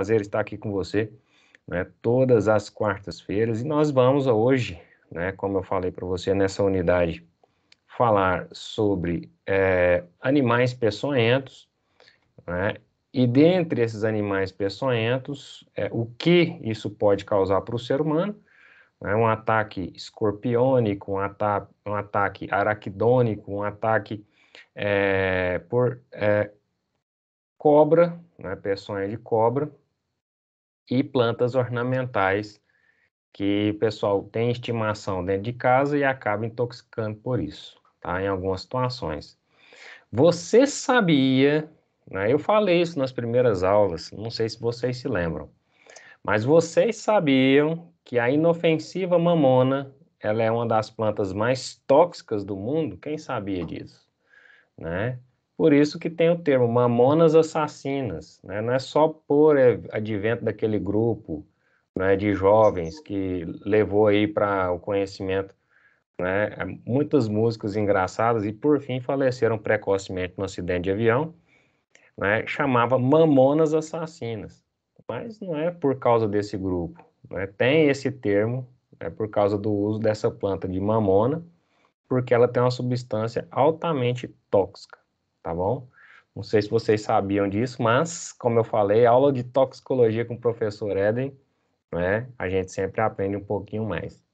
prazer estar aqui com você, né, todas as quartas-feiras, e nós vamos hoje, né, como eu falei para você, nessa unidade, falar sobre é, animais peçonhentos, né, e dentre esses animais peçonhentos, é, o que isso pode causar para o ser humano, né, um ataque escorpiônico, um, ata um ataque araquidônico, um ataque é, por é, cobra, né, peçonha de cobra, e plantas ornamentais que o pessoal tem estimação dentro de casa e acaba intoxicando por isso, tá? Em algumas situações. Você sabia, né? Eu falei isso nas primeiras aulas, não sei se vocês se lembram, mas vocês sabiam que a inofensiva mamona, ela é uma das plantas mais tóxicas do mundo? Quem sabia disso, né? Por isso que tem o termo mamonas assassinas. Né? Não é só por advento daquele grupo né, de jovens que levou aí para o conhecimento né, é, muitas músicas engraçadas e por fim faleceram precocemente no acidente de avião, né, chamava Mamonas Assassinas. Mas não é por causa desse grupo. Né? Tem esse termo, é por causa do uso dessa planta de mamona, porque ela tem uma substância altamente tóxica tá bom? Não sei se vocês sabiam disso, mas, como eu falei, aula de toxicologia com o professor Eden, né? A gente sempre aprende um pouquinho mais.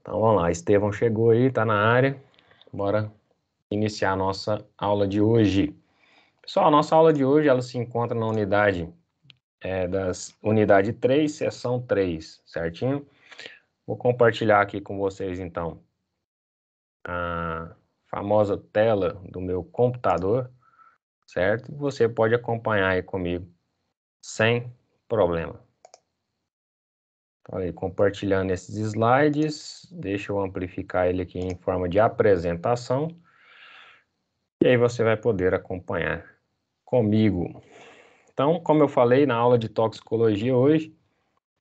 Então vamos lá, Estevão chegou aí, tá na área. Bora iniciar a nossa aula de hoje. Pessoal, a nossa aula de hoje ela se encontra na unidade é, das unidade 3, sessão 3, certinho? Vou compartilhar aqui com vocês então a, famosa tela do meu computador, certo? Você pode acompanhar aí comigo sem problema. aí, compartilhando esses slides, deixa eu amplificar ele aqui em forma de apresentação. E aí você vai poder acompanhar comigo. Então, como eu falei na aula de toxicologia hoje,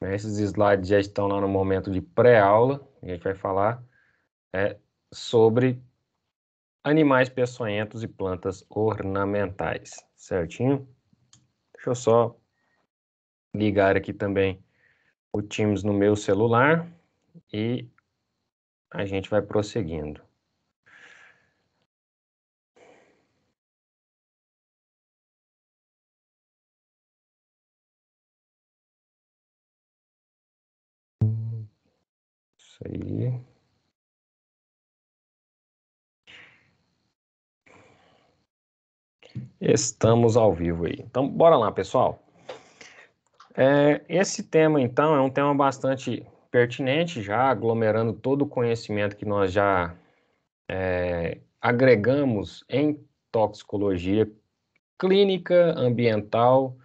né, esses slides já estão lá no momento de pré-aula. A gente vai falar é, sobre animais peçonhentos e plantas ornamentais, certinho? Deixa eu só ligar aqui também o Teams no meu celular e a gente vai prosseguindo. Isso aí. Estamos ao vivo aí. Então, bora lá, pessoal. É, esse tema, então, é um tema bastante pertinente, já aglomerando todo o conhecimento que nós já é, agregamos em toxicologia clínica, ambiental,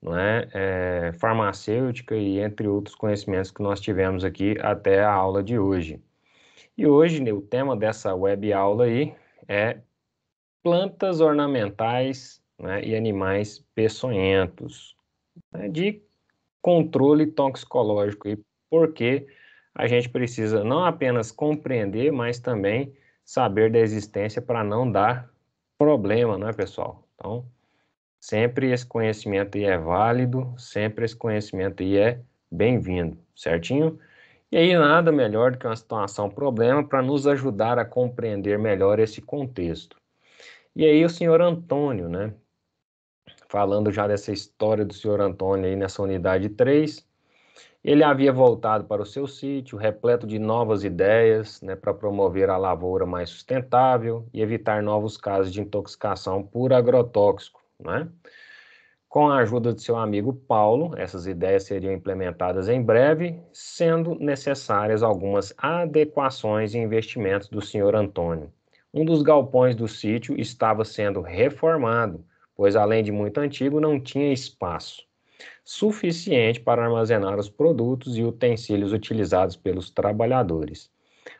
não é? é, farmacêutica e entre outros conhecimentos que nós tivemos aqui até a aula de hoje. E hoje né, o tema dessa web aula aí é plantas ornamentais né, e animais peçonhentos, né, de controle toxicológico, e porque a gente precisa não apenas compreender, mas também saber da existência para não dar problema, não é, pessoal? Então, sempre esse conhecimento aí é válido, sempre esse conhecimento aí é bem-vindo, certinho? E aí nada melhor do que uma situação problema para nos ajudar a compreender melhor esse contexto. E aí o senhor Antônio, né? Falando já dessa história do senhor Antônio aí nessa unidade 3, ele havia voltado para o seu sítio, repleto de novas ideias né, para promover a lavoura mais sustentável e evitar novos casos de intoxicação por agrotóxico. Né? Com a ajuda de seu amigo Paulo, essas ideias seriam implementadas em breve, sendo necessárias algumas adequações e investimentos do senhor Antônio. Um dos galpões do sítio estava sendo reformado, pois além de muito antigo, não tinha espaço suficiente para armazenar os produtos e utensílios utilizados pelos trabalhadores.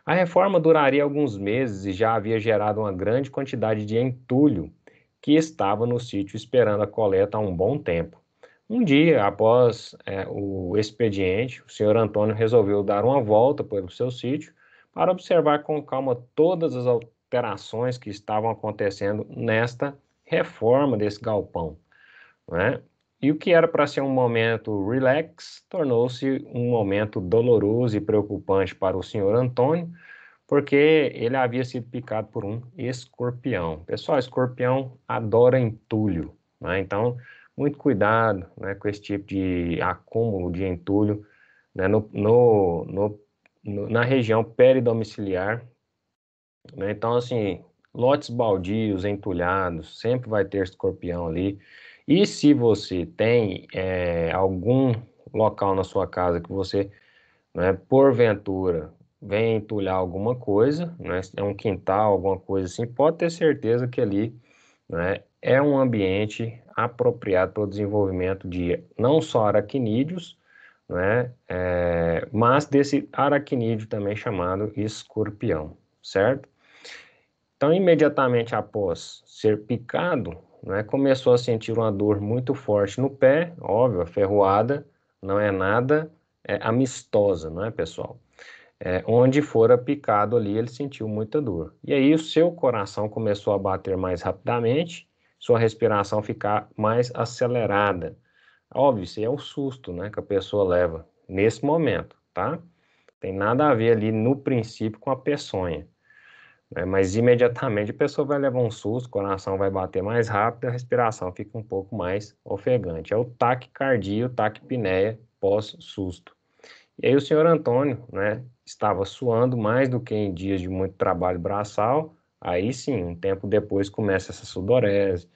A reforma duraria alguns meses e já havia gerado uma grande quantidade de entulho que estava no sítio esperando a coleta há um bom tempo. Um dia, após é, o expediente, o senhor Antônio resolveu dar uma volta pelo seu sítio para observar com calma todas as operações que estavam acontecendo nesta reforma desse galpão. Né? E o que era para ser um momento relax tornou-se um momento doloroso e preocupante para o senhor Antônio, porque ele havia sido picado por um escorpião. Pessoal, escorpião adora entulho, né? então muito cuidado né, com esse tipo de acúmulo de entulho né, no, no, no, na região peridomiciliar né? Então, assim, lotes baldios, entulhados, sempre vai ter escorpião ali. E se você tem é, algum local na sua casa que você, né, porventura, vem entulhar alguma coisa, né, é um quintal, alguma coisa assim, pode ter certeza que ali né, é um ambiente apropriado para o desenvolvimento de não só aracnídeos, né, é, mas desse aracnídeo também chamado escorpião, certo? Então, imediatamente após ser picado, né, começou a sentir uma dor muito forte no pé, óbvio, a ferroada não é nada é, amistosa, não é, pessoal? É, onde fora picado ali, ele sentiu muita dor. E aí o seu coração começou a bater mais rapidamente, sua respiração ficar mais acelerada. Óbvio, isso é o susto né, que a pessoa leva nesse momento, tá? Tem nada a ver ali no princípio com a peçonha. Né? Mas imediatamente a pessoa vai levar um susto, o coração vai bater mais rápido, a respiração fica um pouco mais ofegante. É o taquicardia, o taquipneia pós-susto. E aí o senhor Antônio, né, estava suando mais do que em dias de muito trabalho braçal, aí sim, um tempo depois começa essa sudorese,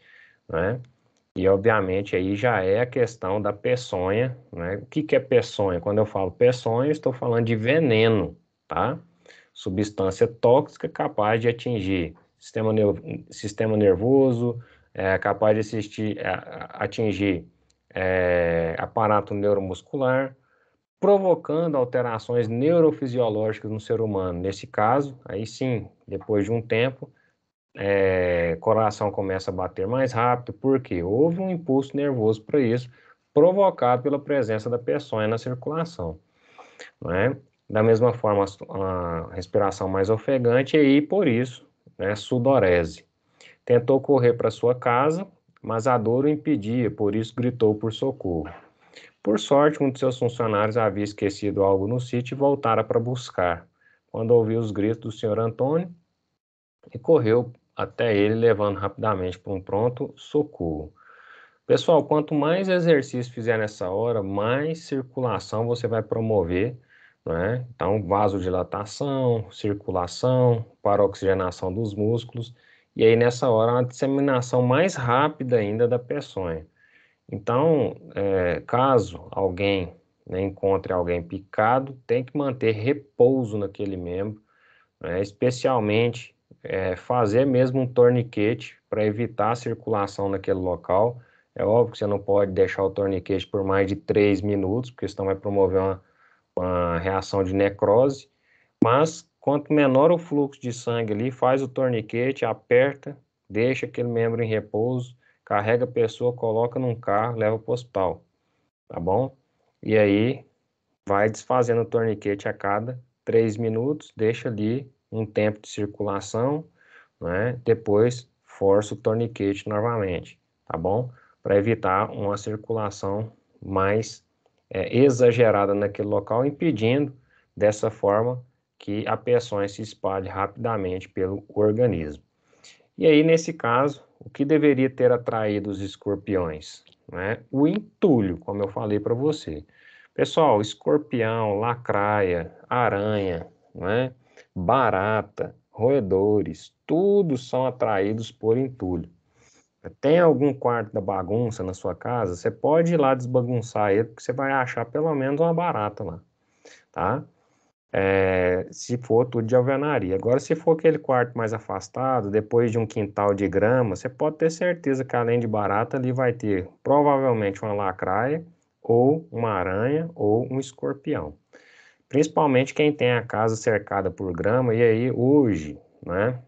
né? E obviamente aí já é a questão da peçonha, né? O que, que é peçonha? Quando eu falo peçonha, eu estou falando de veneno, tá? substância tóxica capaz de atingir sistema, sistema nervoso, é, capaz de assistir, é, atingir é, aparato neuromuscular, provocando alterações neurofisiológicas no ser humano. Nesse caso, aí sim, depois de um tempo, é, coração começa a bater mais rápido, porque houve um impulso nervoso para isso, provocado pela presença da peçonha na circulação. Né? Da mesma forma, a respiração mais ofegante e, por isso, né, sudorese. Tentou correr para sua casa, mas a dor o impedia, por isso gritou por socorro. Por sorte, um de seus funcionários havia esquecido algo no sítio e voltara para buscar, quando ouviu os gritos do senhor Antônio e correu até ele, levando rapidamente para um pronto socorro. Pessoal, quanto mais exercício fizer nessa hora, mais circulação você vai promover né? Então, vasodilatação, circulação, paroxigenação dos músculos, e aí nessa hora uma disseminação mais rápida ainda da peçonha. Então, é, caso alguém né, encontre alguém picado, tem que manter repouso naquele membro, né? especialmente é, fazer mesmo um torniquete para evitar a circulação naquele local. É óbvio que você não pode deixar o torniquete por mais de 3 minutos, porque senão vai promover uma uma reação de necrose, mas quanto menor o fluxo de sangue ali, faz o torniquete, aperta, deixa aquele membro em repouso, carrega a pessoa, coloca num carro, leva para o hospital, tá bom? E aí vai desfazendo o torniquete a cada três minutos, deixa ali um tempo de circulação, né? Depois força o torniquete novamente, tá bom? Para evitar uma circulação mais é, exagerada naquele local, impedindo dessa forma que a peçonha se espalhe rapidamente pelo organismo. E aí, nesse caso, o que deveria ter atraído os escorpiões? Né? O entulho, como eu falei para você. Pessoal, escorpião, lacraia, aranha, né? barata, roedores, tudo são atraídos por entulho. Tem algum quarto da bagunça na sua casa? Você pode ir lá desbagunçar ele, porque você vai achar pelo menos uma barata lá, tá? É, se for tudo de alvenaria. Agora, se for aquele quarto mais afastado, depois de um quintal de grama, você pode ter certeza que além de barata, ali vai ter provavelmente uma lacraia, ou uma aranha, ou um escorpião. Principalmente quem tem a casa cercada por grama, e aí hoje, né?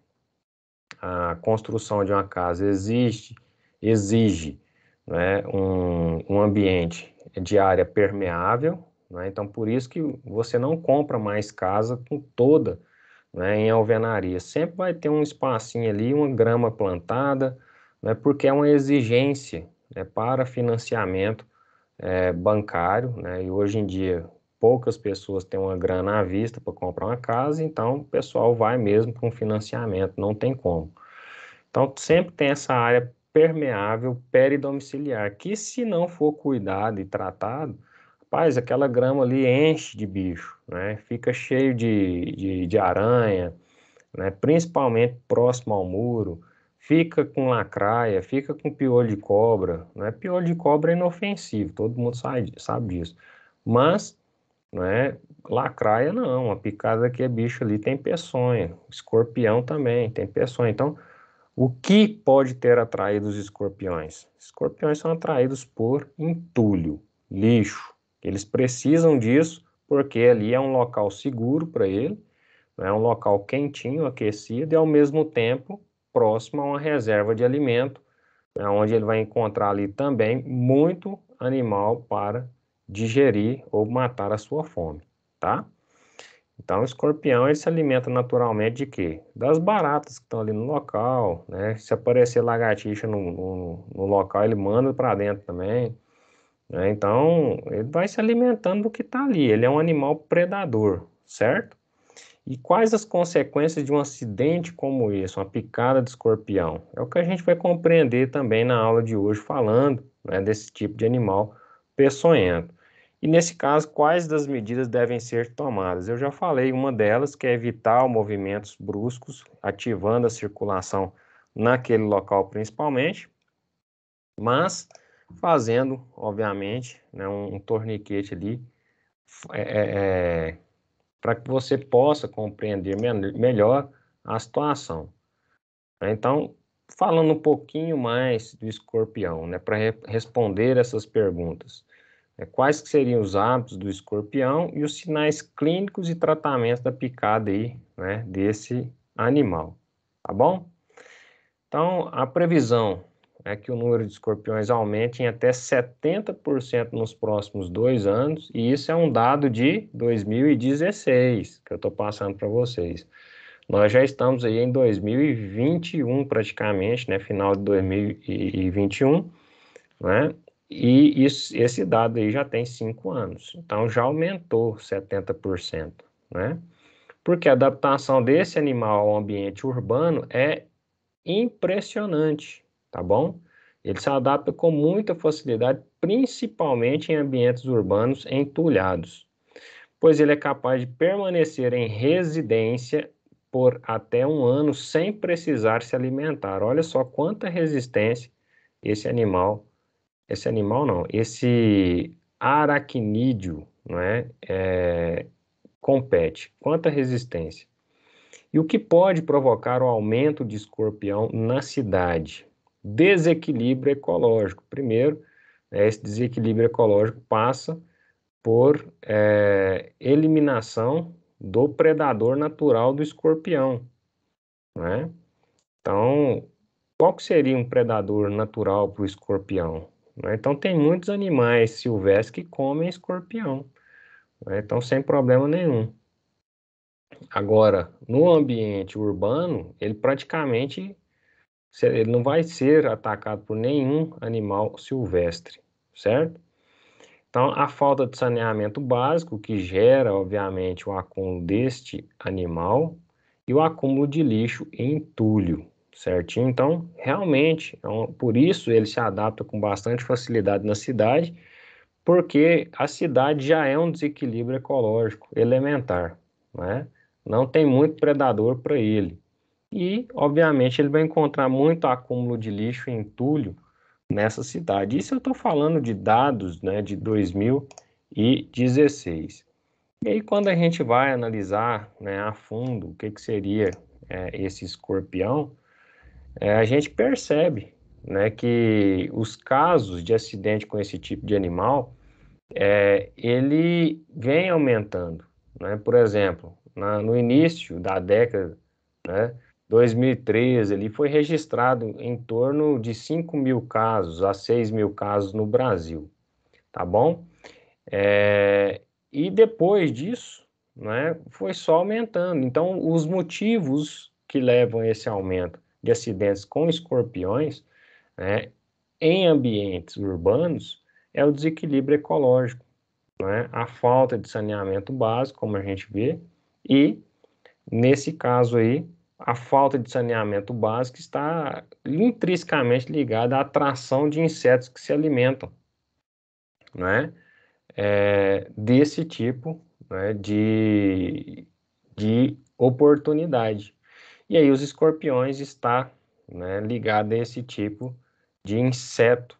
a construção de uma casa exige, exige né, um, um ambiente de área permeável, né, então por isso que você não compra mais casa com toda né, em alvenaria. Sempre vai ter um espacinho ali, uma grama plantada, né, porque é uma exigência né, para financiamento é, bancário, né, e hoje em dia poucas pessoas têm uma grana à vista para comprar uma casa, então o pessoal vai mesmo com financiamento, não tem como. Então sempre tem essa área permeável peridomiciliar, que se não for cuidado e tratado, rapaz, aquela grama ali enche de bicho, né? Fica cheio de, de, de aranha, né? principalmente próximo ao muro, fica com lacraia, fica com piolho de cobra, né? Piolho de cobra é inofensivo, todo mundo sabe, sabe disso. Mas né? Lacraia não, a picada que é bicho ali tem peçonha, escorpião também tem peçonha. Então, o que pode ter atraído os escorpiões? Escorpiões são atraídos por entulho, lixo. Eles precisam disso porque ali é um local seguro para ele, é né? um local quentinho, aquecido e ao mesmo tempo próximo a uma reserva de alimento, né? onde ele vai encontrar ali também muito animal para digerir ou matar a sua fome, tá? Então, o escorpião ele se alimenta naturalmente de quê? Das baratas que estão ali no local, né? Se aparecer lagartixa no, no, no local, ele manda para dentro também. Né? Então, ele vai se alimentando do que está ali. Ele é um animal predador, certo? E quais as consequências de um acidente como esse, uma picada de escorpião? É o que a gente vai compreender também na aula de hoje, falando né, desse tipo de animal peçonhento. E nesse caso, quais das medidas devem ser tomadas? Eu já falei uma delas, que é evitar movimentos bruscos, ativando a circulação naquele local principalmente, mas fazendo, obviamente, né, um, um, torniquete ali é, é, é para que você possa compreender me melhor a situação. Então, falando um pouquinho mais do escorpião, né, para re responder essas perguntas. É, quais que seriam os hábitos do escorpião e os sinais clínicos e tratamentos da picada aí, né, desse animal, tá bom? Então, a previsão é que o número de escorpiões aumente em até 70% nos próximos dois anos, e isso é um dado de 2016 que eu estou passando para vocês. Nós já estamos aí em 2021 praticamente, né, final de 2021, né, e isso, esse dado aí já tem cinco anos, então já aumentou 70%, né? Porque a adaptação desse animal ao ambiente urbano é impressionante, tá bom? Ele se adapta com muita facilidade, principalmente em ambientes urbanos entulhados, pois ele é capaz de permanecer em residência por até um ano sem precisar se alimentar. Olha só quanta resistência esse animal esse animal não, esse aracnídeo, não é, é compete, quanta resistência. E o que pode provocar o aumento de escorpião na cidade? Desequilíbrio ecológico. Primeiro, né, esse desequilíbrio ecológico passa por é, eliminação do predador natural do escorpião. Né? Então, qual seria um predador natural para o escorpião? Né? Então, tem muitos animais silvestres que comem escorpião. Né? Então, sem problema nenhum. Agora, no ambiente urbano, ele praticamente ele não vai ser atacado por nenhum animal silvestre, certo? Então, a falta de saneamento básico, que gera, obviamente, o acúmulo deste animal e o acúmulo de lixo em entulho, certinho. Então, realmente, é um, por isso ele se adapta com bastante facilidade na cidade, porque a cidade já é um desequilíbrio ecológico elementar, né? Não tem muito predador para ele. E, obviamente, ele vai encontrar muito acúmulo de lixo e entulho nessa cidade. Isso eu estou falando de dados né, de 2016. E aí, quando a gente vai analisar né, a fundo o que, que seria é, esse escorpião, é, a gente percebe né, que os casos de acidente com esse tipo de animal, é, ele vem aumentando. Né? Por exemplo, na, no início da década, né, 2013, ele foi registrado em torno de 5 mil casos a 6 mil casos no Brasil, tá bom? É, e depois disso, né, foi só aumentando. Então, os motivos que levam a esse aumento de acidentes com escorpiões né, em ambientes urbanos é o desequilíbrio ecológico, né, a falta de saneamento básico, como a gente vê, e nesse caso aí, a falta de saneamento básico está intrinsecamente ligada à atração de insetos que se alimentam né, é, desse tipo né, de, de oportunidade. E aí os escorpiões está né, ligado a esse tipo de inseto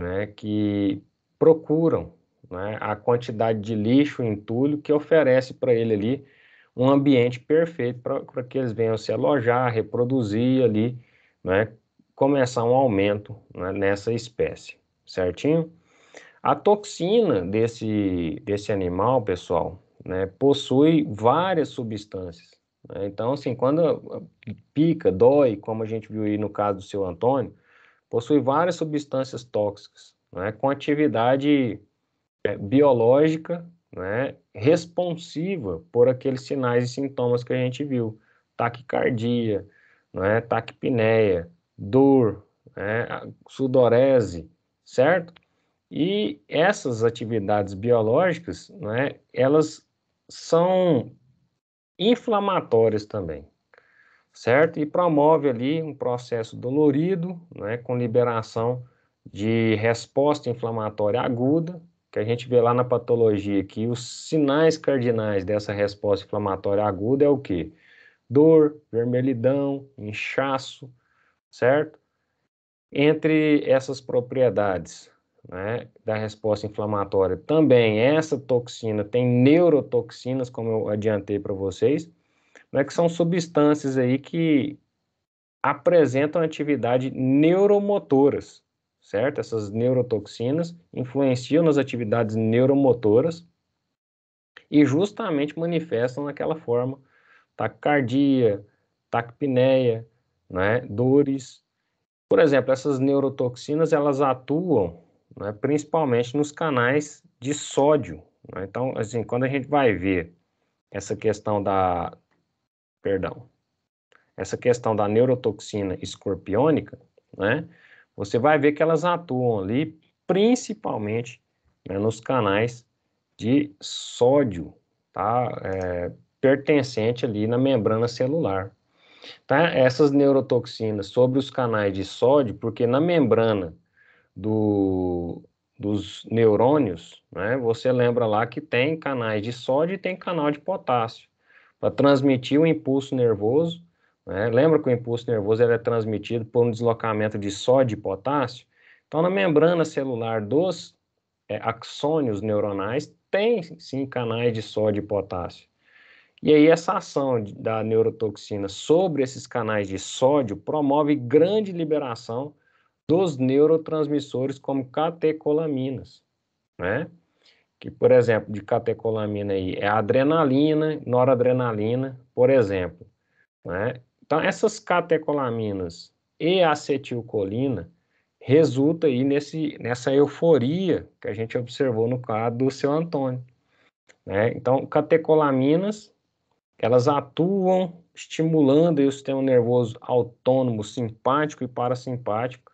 né, que procuram né, a quantidade de lixo, entulho que oferece para ele ali um ambiente perfeito para que eles venham se alojar, reproduzir ali, né, começar um aumento né, nessa espécie, certinho? A toxina desse, desse animal, pessoal, né, possui várias substâncias né? Então, assim, quando eh, pica, dói, como a gente viu aí no caso do seu Antônio, possui várias substâncias tóxicas, né, com atividade é, biológica né, responsiva por aqueles sinais e sintomas que a gente viu. Taquicardia, né, taquipneia, dor, né, sudorese, certo? E essas atividades biológicas, né, elas são inflamatórias também, certo? E promove ali um processo dolorido, né, com liberação de resposta inflamatória aguda, que a gente vê lá na patologia que os sinais cardinais dessa resposta inflamatória aguda é o que? Dor, vermelhidão, inchaço, certo? Entre essas propriedades, né, da resposta inflamatória. Também essa toxina tem neurotoxinas, como eu adiantei para vocês, né, que são substâncias aí que apresentam atividade neuromotoras, certo? Essas neurotoxinas influenciam nas atividades neuromotoras e justamente manifestam naquela forma taquicardia, taquipneia, né, dores. Por exemplo, essas neurotoxinas elas atuam né, principalmente nos canais de sódio. Né? Então, assim, quando a gente vai ver essa questão da, perdão, essa questão da neurotoxina escorpiônica, né, você vai ver que elas atuam ali principalmente né, nos canais de sódio, tá? É, pertencente ali na membrana celular. Tá? Essas neurotoxinas sobre os canais de sódio, porque na membrana do, dos neurônios, né, você lembra lá que tem canais de sódio e tem canal de potássio para transmitir o impulso nervoso. Né? Lembra que o impulso nervoso ele é transmitido por um deslocamento de sódio e potássio? Então, na membrana celular dos é, axônios neuronais, tem sim canais de sódio e potássio. E aí, essa ação da neurotoxina sobre esses canais de sódio promove grande liberação dos neurotransmissores como catecolaminas, né? Que, por exemplo, de catecolamina aí é adrenalina, noradrenalina, por exemplo, né? Então, essas catecolaminas e acetilcolina resulta aí nesse, nessa euforia que a gente observou no caso do seu Antônio, né? Então, catecolaminas, elas atuam estimulando o sistema nervoso autônomo simpático e parasimpático,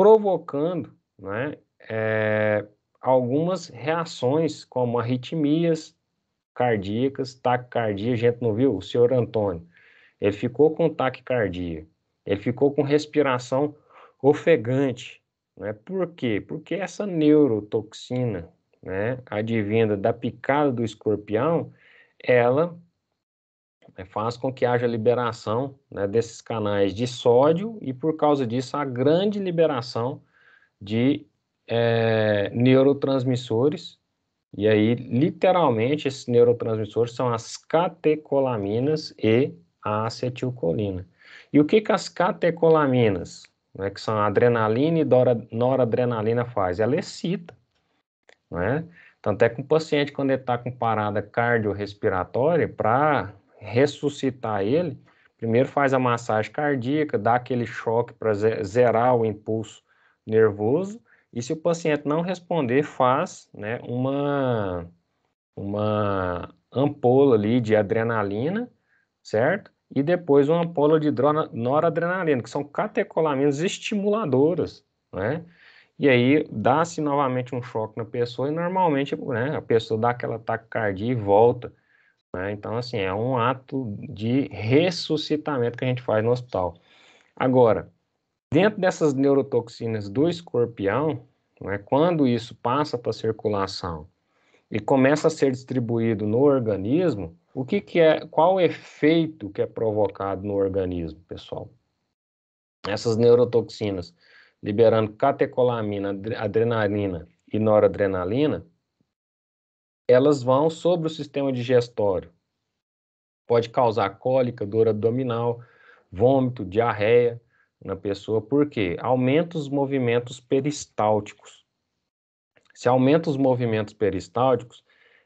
provocando né, é, algumas reações, como arritmias cardíacas, taquicardia. A gente não viu o senhor Antônio. Ele ficou com taquicardia, ele ficou com respiração ofegante. Né? Por quê? Porque essa neurotoxina, né, advinda da picada do escorpião, ela é, faz com que haja liberação né, desses canais de sódio e, por causa disso, a grande liberação de é, neurotransmissores. E aí, literalmente, esses neurotransmissores são as catecolaminas e a acetilcolina. E o que, que as catecolaminas, né, que são adrenalina e noradrenalina, faz? Ela excita, né? Tanto é que um paciente, quando ele está com parada cardiorrespiratória, para ressuscitar ele, primeiro faz a massagem cardíaca, dá aquele choque para zerar o impulso nervoso, e se o paciente não responder, faz né, uma, uma ampola ali de adrenalina, certo? E depois uma ampola de noradrenalina, que são catecolaminas estimuladoras, né? E aí dá-se novamente um choque na pessoa e normalmente né, a pessoa dá aquela taquicardia e volta né? Então, assim, é um ato de ressuscitamento que a gente faz no hospital. Agora, dentro dessas neurotoxinas do escorpião, né, quando isso passa para a circulação e começa a ser distribuído no organismo, o que, que é, qual o efeito que é provocado no organismo, pessoal? Essas neurotoxinas liberando catecolamina, adrenalina e noradrenalina, elas vão sobre o sistema digestório. Pode causar cólica, dor abdominal, vômito, diarreia na pessoa, Por quê? aumenta os movimentos peristálticos. Se aumenta os movimentos peristálticos,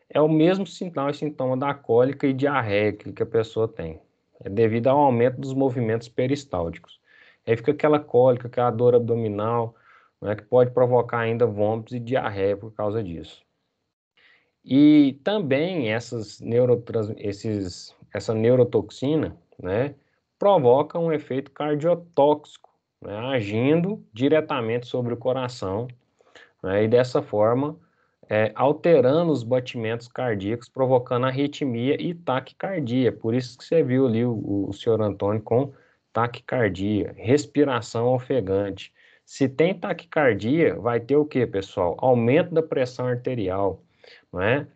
é o mesmo sinal e sintoma da cólica e diarreia que a pessoa tem. É devido ao aumento dos movimentos peristálticos. Aí fica aquela cólica, aquela dor abdominal, né, que pode provocar ainda vômitos e diarreia por causa disso. E também essas neurotrans... esses... essa neurotoxina né, provoca um efeito cardiotóxico, né, agindo diretamente sobre o coração né, e dessa forma é, alterando os batimentos cardíacos, provocando arritmia e taquicardia. Por isso que você viu ali o, o senhor Antônio com taquicardia, respiração ofegante. Se tem taquicardia, vai ter o que, pessoal? Aumento da pressão arterial, é?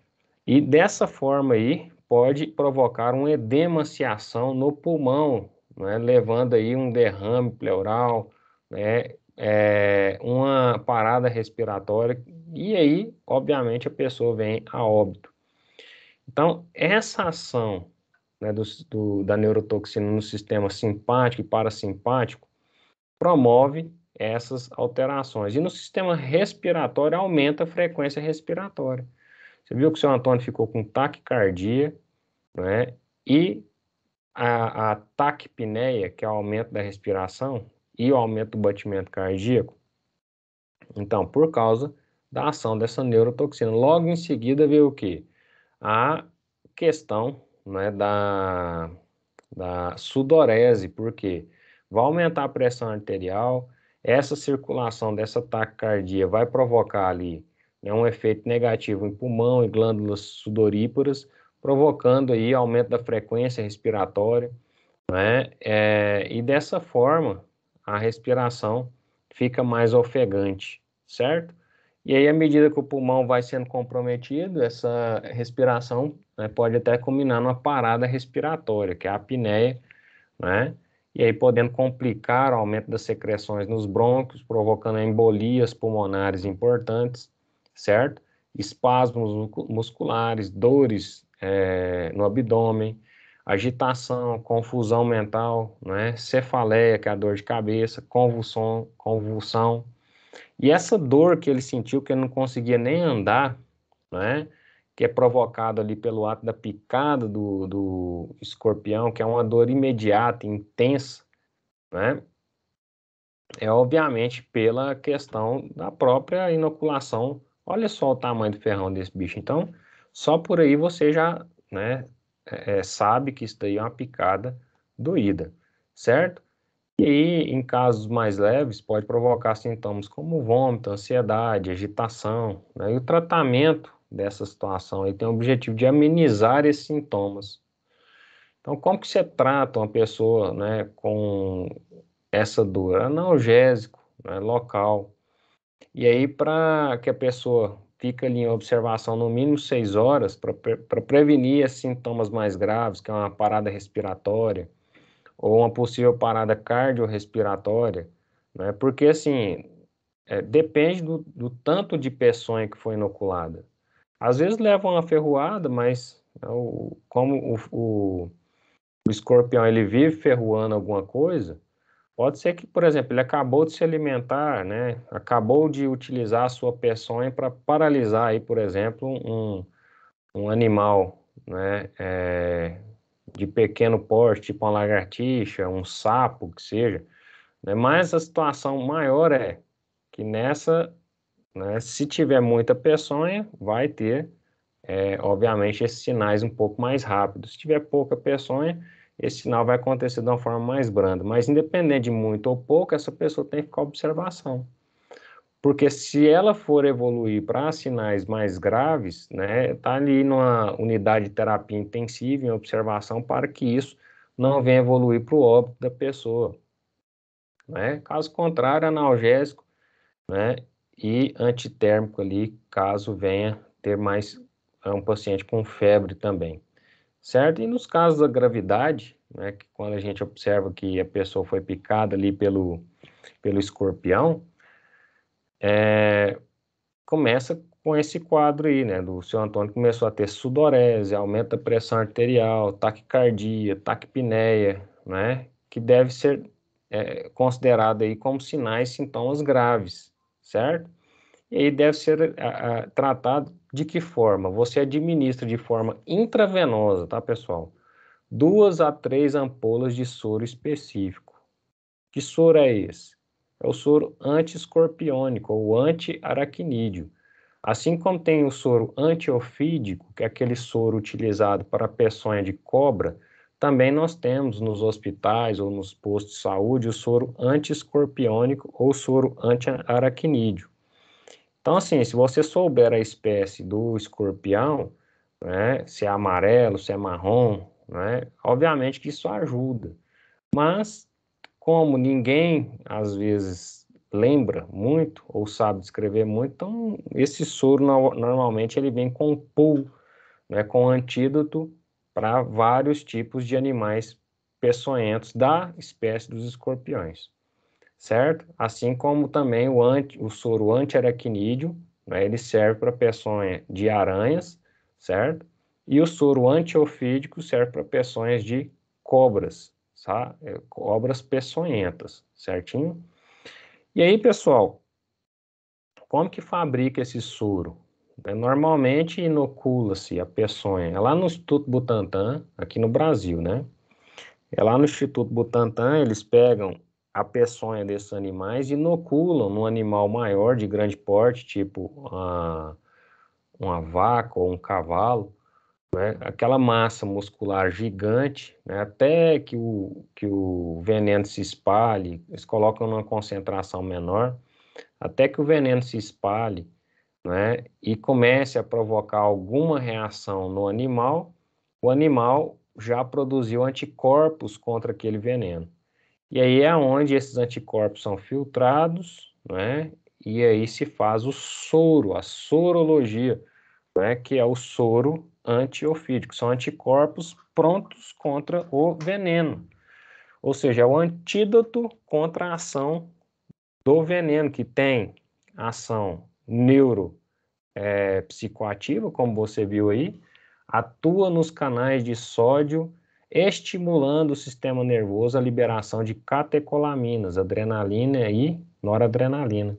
E dessa forma aí pode provocar um edemaciação no pulmão, é? levando aí um derrame pleural, né? É, uma parada respiratória e aí, obviamente, a pessoa vem a óbito. Então, essa ação né, do, do, da neurotoxina no sistema simpático e parasimpático promove essas alterações. E no sistema respiratório aumenta a frequência respiratória. Você viu que o seu Antônio ficou com taquicardia, né? E a, a taquipneia, que é o aumento da respiração e o aumento do batimento cardíaco. Então, por causa da ação dessa neurotoxina. Logo em seguida veio o que? A questão né, da, da sudorese, porque vai aumentar a pressão arterial, essa circulação dessa taquicardia vai provocar ali né, um efeito negativo em pulmão e glândulas sudoríparas, provocando aí aumento da frequência respiratória, né? É, e dessa forma a respiração fica mais ofegante, certo? E aí, à medida que o pulmão vai sendo comprometido, essa respiração né, pode até culminar numa parada respiratória, que é a apneia, né? E aí, podendo complicar o aumento das secreções nos brônquios, provocando embolias pulmonares importantes, certo? Espasmos musculares, dores é, no abdômen, agitação, confusão mental, né? cefaleia, que é a dor de cabeça, convulsão, convulsão. E essa dor que ele sentiu, que ele não conseguia nem andar, né? que é provocada ali pelo ato da picada do, do escorpião, que é uma dor imediata, intensa, né? é obviamente pela questão da própria inoculação Olha só o tamanho do ferrão desse bicho. Então, só por aí você já né, é, é, sabe que isso daí é uma picada doída, certo? E aí, em casos mais leves, pode provocar sintomas como vômito, ansiedade, agitação. Né? E o tratamento dessa situação aí tem o objetivo de amenizar esses sintomas. Então, como que você trata uma pessoa né, com essa dor? Analgésico, né, local, e aí, para que a pessoa fique ali em observação no mínimo seis horas, para prevenir assim, sintomas mais graves, que é uma parada respiratória, ou uma possível parada cardiorrespiratória, né? porque assim, é, depende do, do, tanto de peçonha que foi inoculada. Às vezes leva uma ferroada, mas né, o, como o, o, o escorpião ele vive ferroando alguma coisa, Pode ser que, por exemplo, ele acabou de se alimentar, né? Acabou de utilizar a sua peçonha para paralisar aí, por exemplo, um, um animal, né? É, de pequeno porte, tipo uma lagartixa, um sapo, que seja. Né? Mas a situação maior é que nessa, né? Se tiver muita peçonha, vai ter, é, obviamente, esses sinais um pouco mais rápidos. Se tiver pouca peçonha, esse sinal vai acontecer de uma forma mais branda. Mas independente de muito ou pouco, essa pessoa tem que ficar observação. Porque se ela for evoluir para sinais mais graves, né, tá ali numa unidade de terapia intensiva em observação para que isso não venha evoluir para o óbito da pessoa. Né? Caso contrário, analgésico, né, e antitérmico ali, caso venha ter mais é, um paciente com febre também certo? E nos casos da gravidade, né, que quando a gente observa que a pessoa foi picada ali pelo, pelo escorpião, é, começa com esse quadro aí, né? Do seu Antônio começou a ter sudorese, aumenta a pressão arterial, taquicardia, taquipneia, né? Que deve ser é, considerado aí como sinais, sintomas graves, certo? E aí deve ser a, a, tratado de que forma? Você administra de forma intravenosa, tá, pessoal? Duas a três ampolas de soro específico. Que soro é esse? É o soro anti ou anti Assim como tem o soro antiofídico, que é aquele soro utilizado para a peçonha de cobra, também nós temos nos hospitais ou nos postos de saúde o soro anti ou soro anti então, assim, se você souber a espécie do escorpião, né, se é amarelo, se é marrom, né, obviamente que isso ajuda. Mas, como ninguém, às vezes, lembra muito ou sabe descrever muito, então esse soro normalmente ele vem com pool, né, com antídoto para vários tipos de animais peçonhentos da espécie dos escorpiões certo? Assim como também o, anti, o soro antiaracnídeo, né, ele serve para peçonha de aranhas, certo? E o soro antiofídico serve para peçonhas de cobras, tá? É, cobras peçonhentas, certinho? E aí, pessoal, como que fabrica esse soro? É, normalmente inocula-se a peçonha, é lá no Instituto Butantan, aqui no Brasil, né? É lá no Instituto Butantan, eles pegam a peçonha desses animais inoculam no animal maior de grande porte, tipo uma, uma vaca ou um cavalo, né? aquela massa muscular gigante, né? até que o, que o veneno se espalhe, eles colocam numa concentração menor, até que o veneno se espalhe né? e comece a provocar alguma reação no animal, o animal já produziu anticorpos contra aquele veneno. E aí é onde esses anticorpos são filtrados, né? E aí se faz o soro, a sorologia, né? que é o soro antiofídico. São anticorpos prontos contra o veneno. Ou seja, é o antídoto contra a ação do veneno, que tem ação neuropsicoativa, eh, é, como você viu aí, atua nos canais de sódio estimulando o sistema nervoso a liberação de catecolaminas, adrenalina e noradrenalina,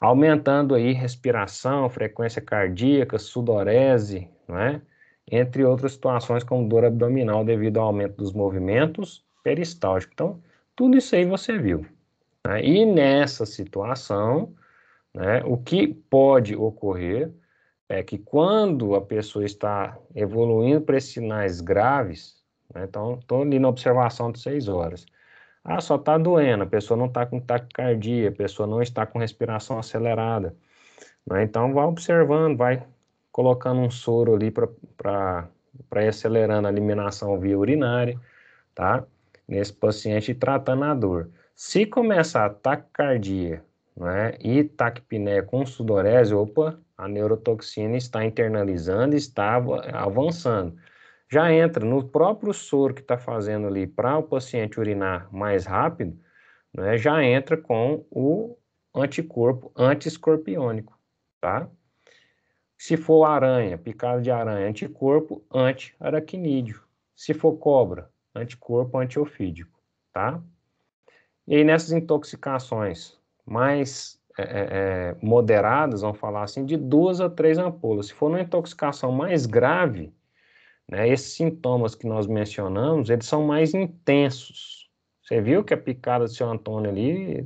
aumentando aí respiração, frequência cardíaca, sudorese, é? entre outras situações como dor abdominal devido ao aumento dos movimentos peristálticos. Então, tudo isso aí você viu. Né? E nessa situação, né, o que pode ocorrer é que quando a pessoa está evoluindo para sinais graves, né? Então, estou ali na observação de seis horas. Ah, só está doendo, a pessoa não está com taquicardia, a pessoa não está com respiração acelerada. Né? Então, vai observando, vai colocando um soro ali para ir acelerando a eliminação via urinária, tá? Nesse paciente e tratando a dor. Se começar taquicardia né, e taquipneia com sudorese, opa, a neurotoxina está internalizando, está avançando já entra no próprio soro que está fazendo ali para o paciente urinar mais rápido, né, já entra com o anticorpo antiescorpiônico, tá? Se for aranha, picada de aranha, anticorpo anti Se for cobra, anticorpo antiofídico, tá? E aí nessas intoxicações mais é, é, é moderadas, vamos falar assim, de duas a três ampolas. Se for uma intoxicação mais grave, né? Esses sintomas que nós mencionamos, eles são mais intensos. Você viu que a picada do seu Antônio ali,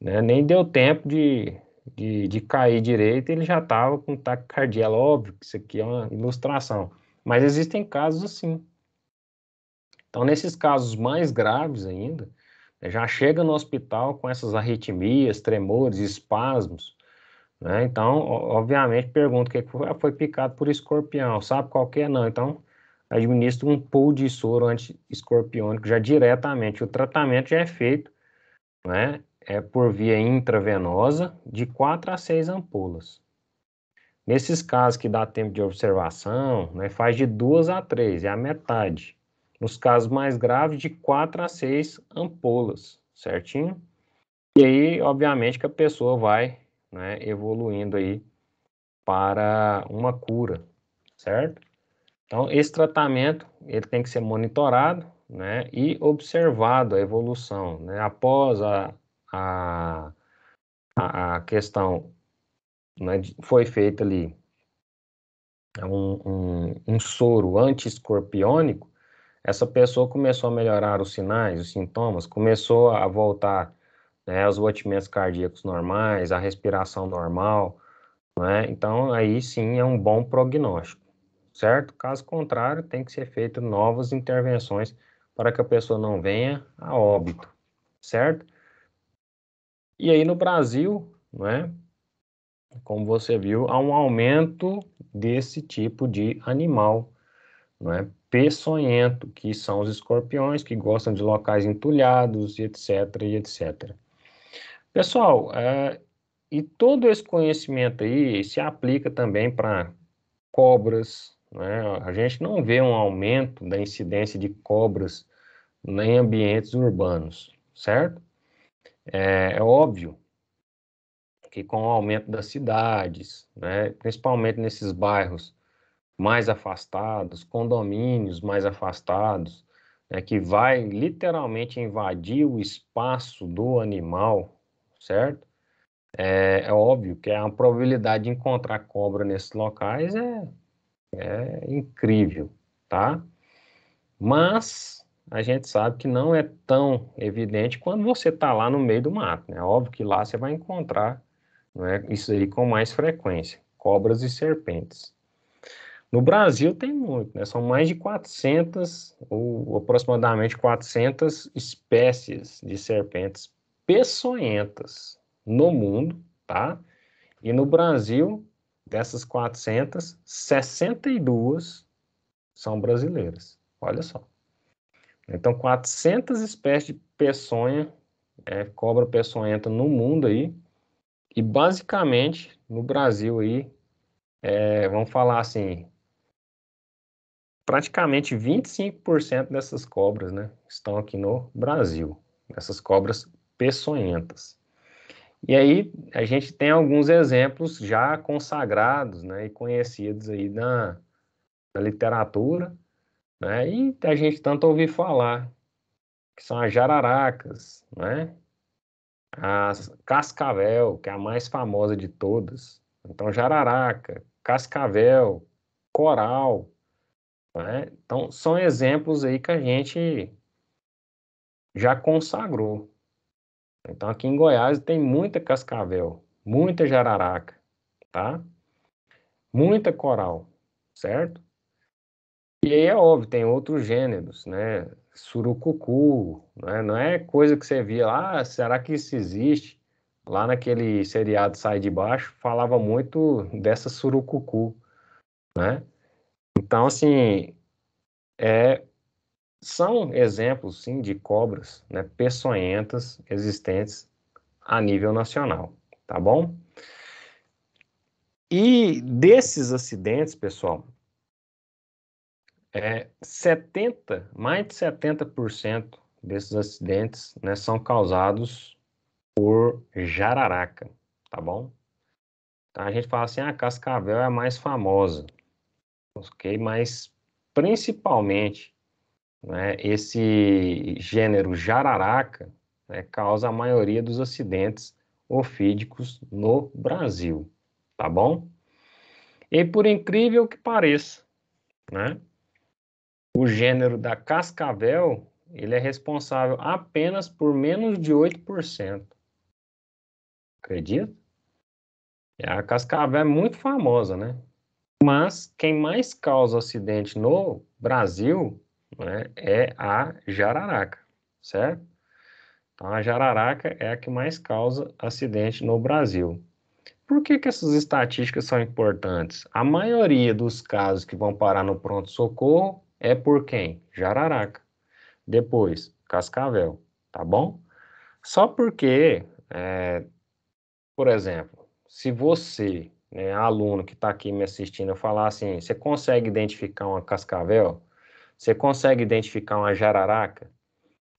né, nem deu tempo de, de, de cair direito, ele já estava com taquicardia. Óbvio que isso aqui é uma ilustração. Mas existem casos assim. Então, nesses casos mais graves ainda, né, já chega no hospital com essas arritmias, tremores, espasmos, né? Então, obviamente, pergunto o que foi, ah, foi picado por escorpião, sabe qual que é? Não, então administra um pool de soro anti-escorpiônico já diretamente. O tratamento já é feito né? é por via intravenosa de 4 a 6 ampolas. Nesses casos que dá tempo de observação, né, faz de 2 a 3, é a metade. Nos casos mais graves, de 4 a 6 ampolas, certinho? E aí, obviamente, que a pessoa vai né, evoluindo aí para uma cura, certo? Então, esse tratamento, ele tem que ser monitorado, né, e observado a evolução, né, após a, a, a questão né, foi feita ali um, um, um soro anti-escorpiônico, essa pessoa começou a melhorar os sinais, os sintomas, começou a voltar né, os batimentos cardíacos normais, a respiração normal, né? Então aí sim é um bom prognóstico, certo? Caso contrário, tem que ser feito novas intervenções para que a pessoa não venha a óbito, certo? E aí no Brasil, né, como você viu, há um aumento desse tipo de animal, né, peçonhento, que são os escorpiões que gostam de locais entulhados e etc, e etc. Pessoal, é, e todo esse conhecimento aí se aplica também para cobras, né? A gente não vê um aumento da incidência de cobras em ambientes urbanos, certo? É, é óbvio que com o aumento das cidades, né, principalmente nesses bairros mais afastados, condomínios mais afastados, né, que vai literalmente invadir o espaço do animal, certo? É, é óbvio que é a probabilidade de encontrar cobra nesses locais é, é incrível, tá? Mas a gente sabe que não é tão evidente quando você está lá no meio do mato, né? Óbvio que lá você vai encontrar é, isso aí com mais frequência, cobras e serpentes. No Brasil tem muito, né? São mais de 400, ou aproximadamente 400 espécies de serpentes peçonhentas no mundo, tá? E no Brasil, dessas 400, 62 são brasileiras. Olha só. Então, 400 espécies de peçonha, é, cobra peçonhenta no mundo aí. E basicamente, no Brasil aí, é, vamos falar assim, praticamente 25% dessas cobras né, estão aqui no Brasil. Essas cobras peçonhentas. E aí a gente tem alguns exemplos já consagrados né, e conhecidos aí na, na literatura, né, e a gente tanto ouve falar, que são as jararacas, né, a cascavel, que é a mais famosa de todas. Então, jararaca, cascavel, coral. Né? Então, são exemplos aí que a gente já consagrou. Então aqui em Goiás tem muita cascavel, muita jararaca, tá? Muita coral, certo? E aí é óbvio, tem outros gêneros, né? Surucucu, né? não é coisa que você via lá, ah, será que isso existe? Lá naquele seriado Sai de Baixo, falava muito dessa surucucu, né? Então, assim, é são exemplos, sim, de cobras né, peçonhentas existentes a nível nacional, tá bom? E desses acidentes, pessoal, é 70, mais de 70% desses acidentes né, são causados por jararaca, tá bom? Então, a gente fala assim, a ah, cascavel é a mais famosa, ok? Mas principalmente né? Esse gênero jararaca né, causa a maioria dos acidentes ofídicos no Brasil, tá bom? E por incrível que pareça, né, o gênero da cascavel ele é responsável apenas por menos de 8%. Acredita? A cascavel é muito famosa, né? Mas quem mais causa acidente no Brasil Tipo, né, é a jararaca, certo? Então, a jararaca é a que mais causa acidente no Brasil. Por que, que essas estatísticas são importantes? A maioria dos casos que vão parar no pronto-socorro é por quem? Jararaca. Depois, cascavel, tá bom? Só porque, é, por exemplo, se você, né, aluno que está aqui me assistindo, falar assim, você consegue identificar uma cascavel? Você consegue identificar uma jararaca?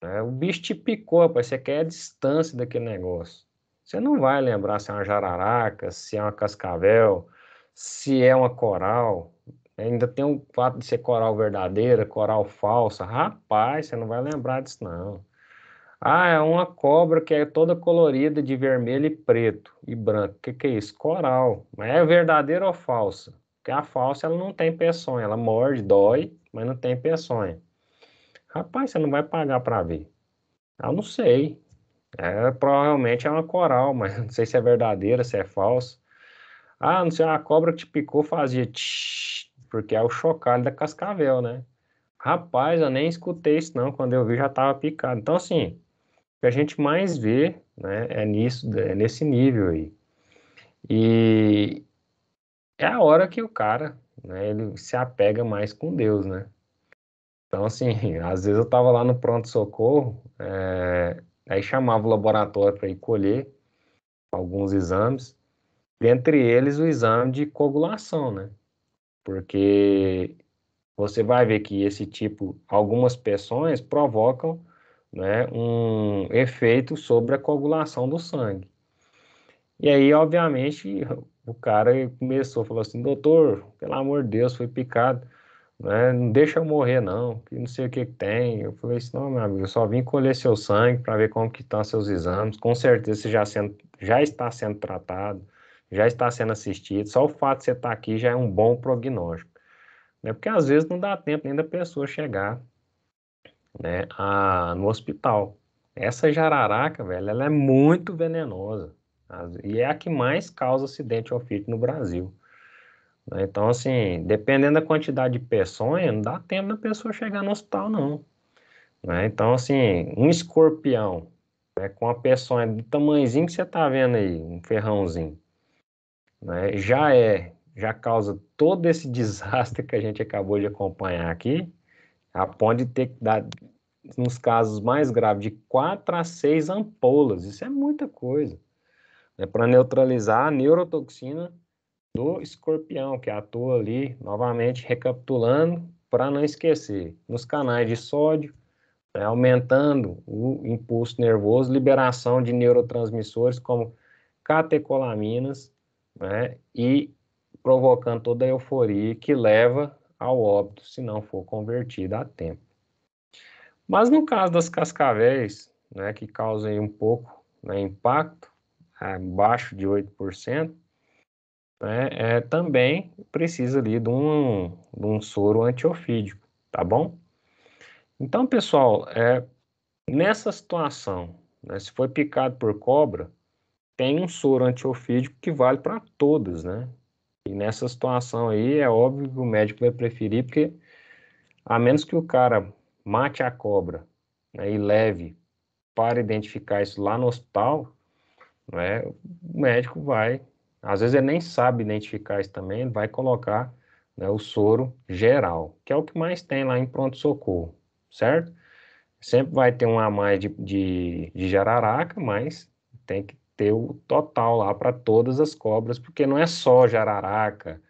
É, o bicho te picou, rapaz, você quer a distância daquele negócio. Você não vai lembrar se é uma jararaca, se é uma cascavel, se é uma coral. Ainda tem o fato de ser coral verdadeira, coral falsa. Rapaz, você não vai lembrar disso, não. Ah, é uma cobra que é toda colorida de vermelho e preto e branco. O que, que é isso? Coral. Mas é verdadeira ou falsa? Porque a falsa, ela não tem peçonha. Ela morde, dói, mas não tem peçonha. Rapaz, você não vai pagar para ver. Eu não sei. É, provavelmente é uma coral, mas não sei se é verdadeira, se é falsa. Ah, não sei, a cobra que te picou fazia tsh, porque é o chocalho da cascavel, né? Rapaz, eu nem escutei isso não, quando eu vi já estava picado. Então, assim, o que a gente mais vê né, é, nisso, é nesse nível aí. E, é a hora que o cara, né, ele se apega mais com Deus, né? Então, assim, às vezes eu tava lá no pronto-socorro, é, aí chamava o laboratório para ir colher alguns exames, dentre eles o exame de coagulação, né? Porque você vai ver que esse tipo, algumas peções provocam né, um efeito sobre a coagulação do sangue. E aí, obviamente, o cara começou, falou assim, doutor, pelo amor de Deus, foi picado, né? Não deixa eu morrer, não, que não sei o que, que tem. Eu falei assim, não, meu amigo, eu só vim colher seu sangue para ver como que estão tá seus exames. Com certeza você já, sendo, já está sendo tratado, já está sendo assistido. Só o fato de você estar tá aqui já é um bom prognóstico. Né? Porque às vezes não dá tempo nem da pessoa chegar né, a, no hospital. Essa jararaca, velho, ela é muito venenosa. E é a que mais causa acidente ofídico no Brasil. Né? Então, assim, dependendo da quantidade de peçonha, não dá tempo da pessoa chegar no hospital, não. Né? Então, assim, um escorpião né, com a peçonha do tamanhozinho que você está vendo aí, um ferrãozinho, né, já é, já causa todo esse desastre que a gente acabou de acompanhar aqui, a ponto de ter que dar, nos casos mais graves, de quatro a seis ampolas. Isso é muita coisa é para neutralizar a neurotoxina do escorpião, que atua ali, novamente recapitulando, para não esquecer, nos canais de sódio, né, aumentando o impulso nervoso, liberação de neurotransmissores como catecolaminas, né, e provocando toda a euforia que leva ao óbito se não for convertida a tempo. Mas no caso das cascavéis, né, que causam um pouco né, impacto, abaixo de 8%, né, é, também precisa ali de um, de um soro antiofídico, tá bom? Então, pessoal, é, nessa situação, né, se foi picado por cobra, tem um soro antiofídico que vale para todas, né? E nessa situação aí, é óbvio que o médico vai preferir, porque a menos que o cara mate a cobra né, e leve para identificar isso lá no hospital, né, o médico vai, às vezes ele nem sabe identificar isso também, ele vai colocar né, o soro geral, que é o que mais tem lá em pronto-socorro, certo? Sempre vai ter um a mais de, de, de jararaca, mas tem que ter o total lá para todas as cobras, porque não é só jararaca,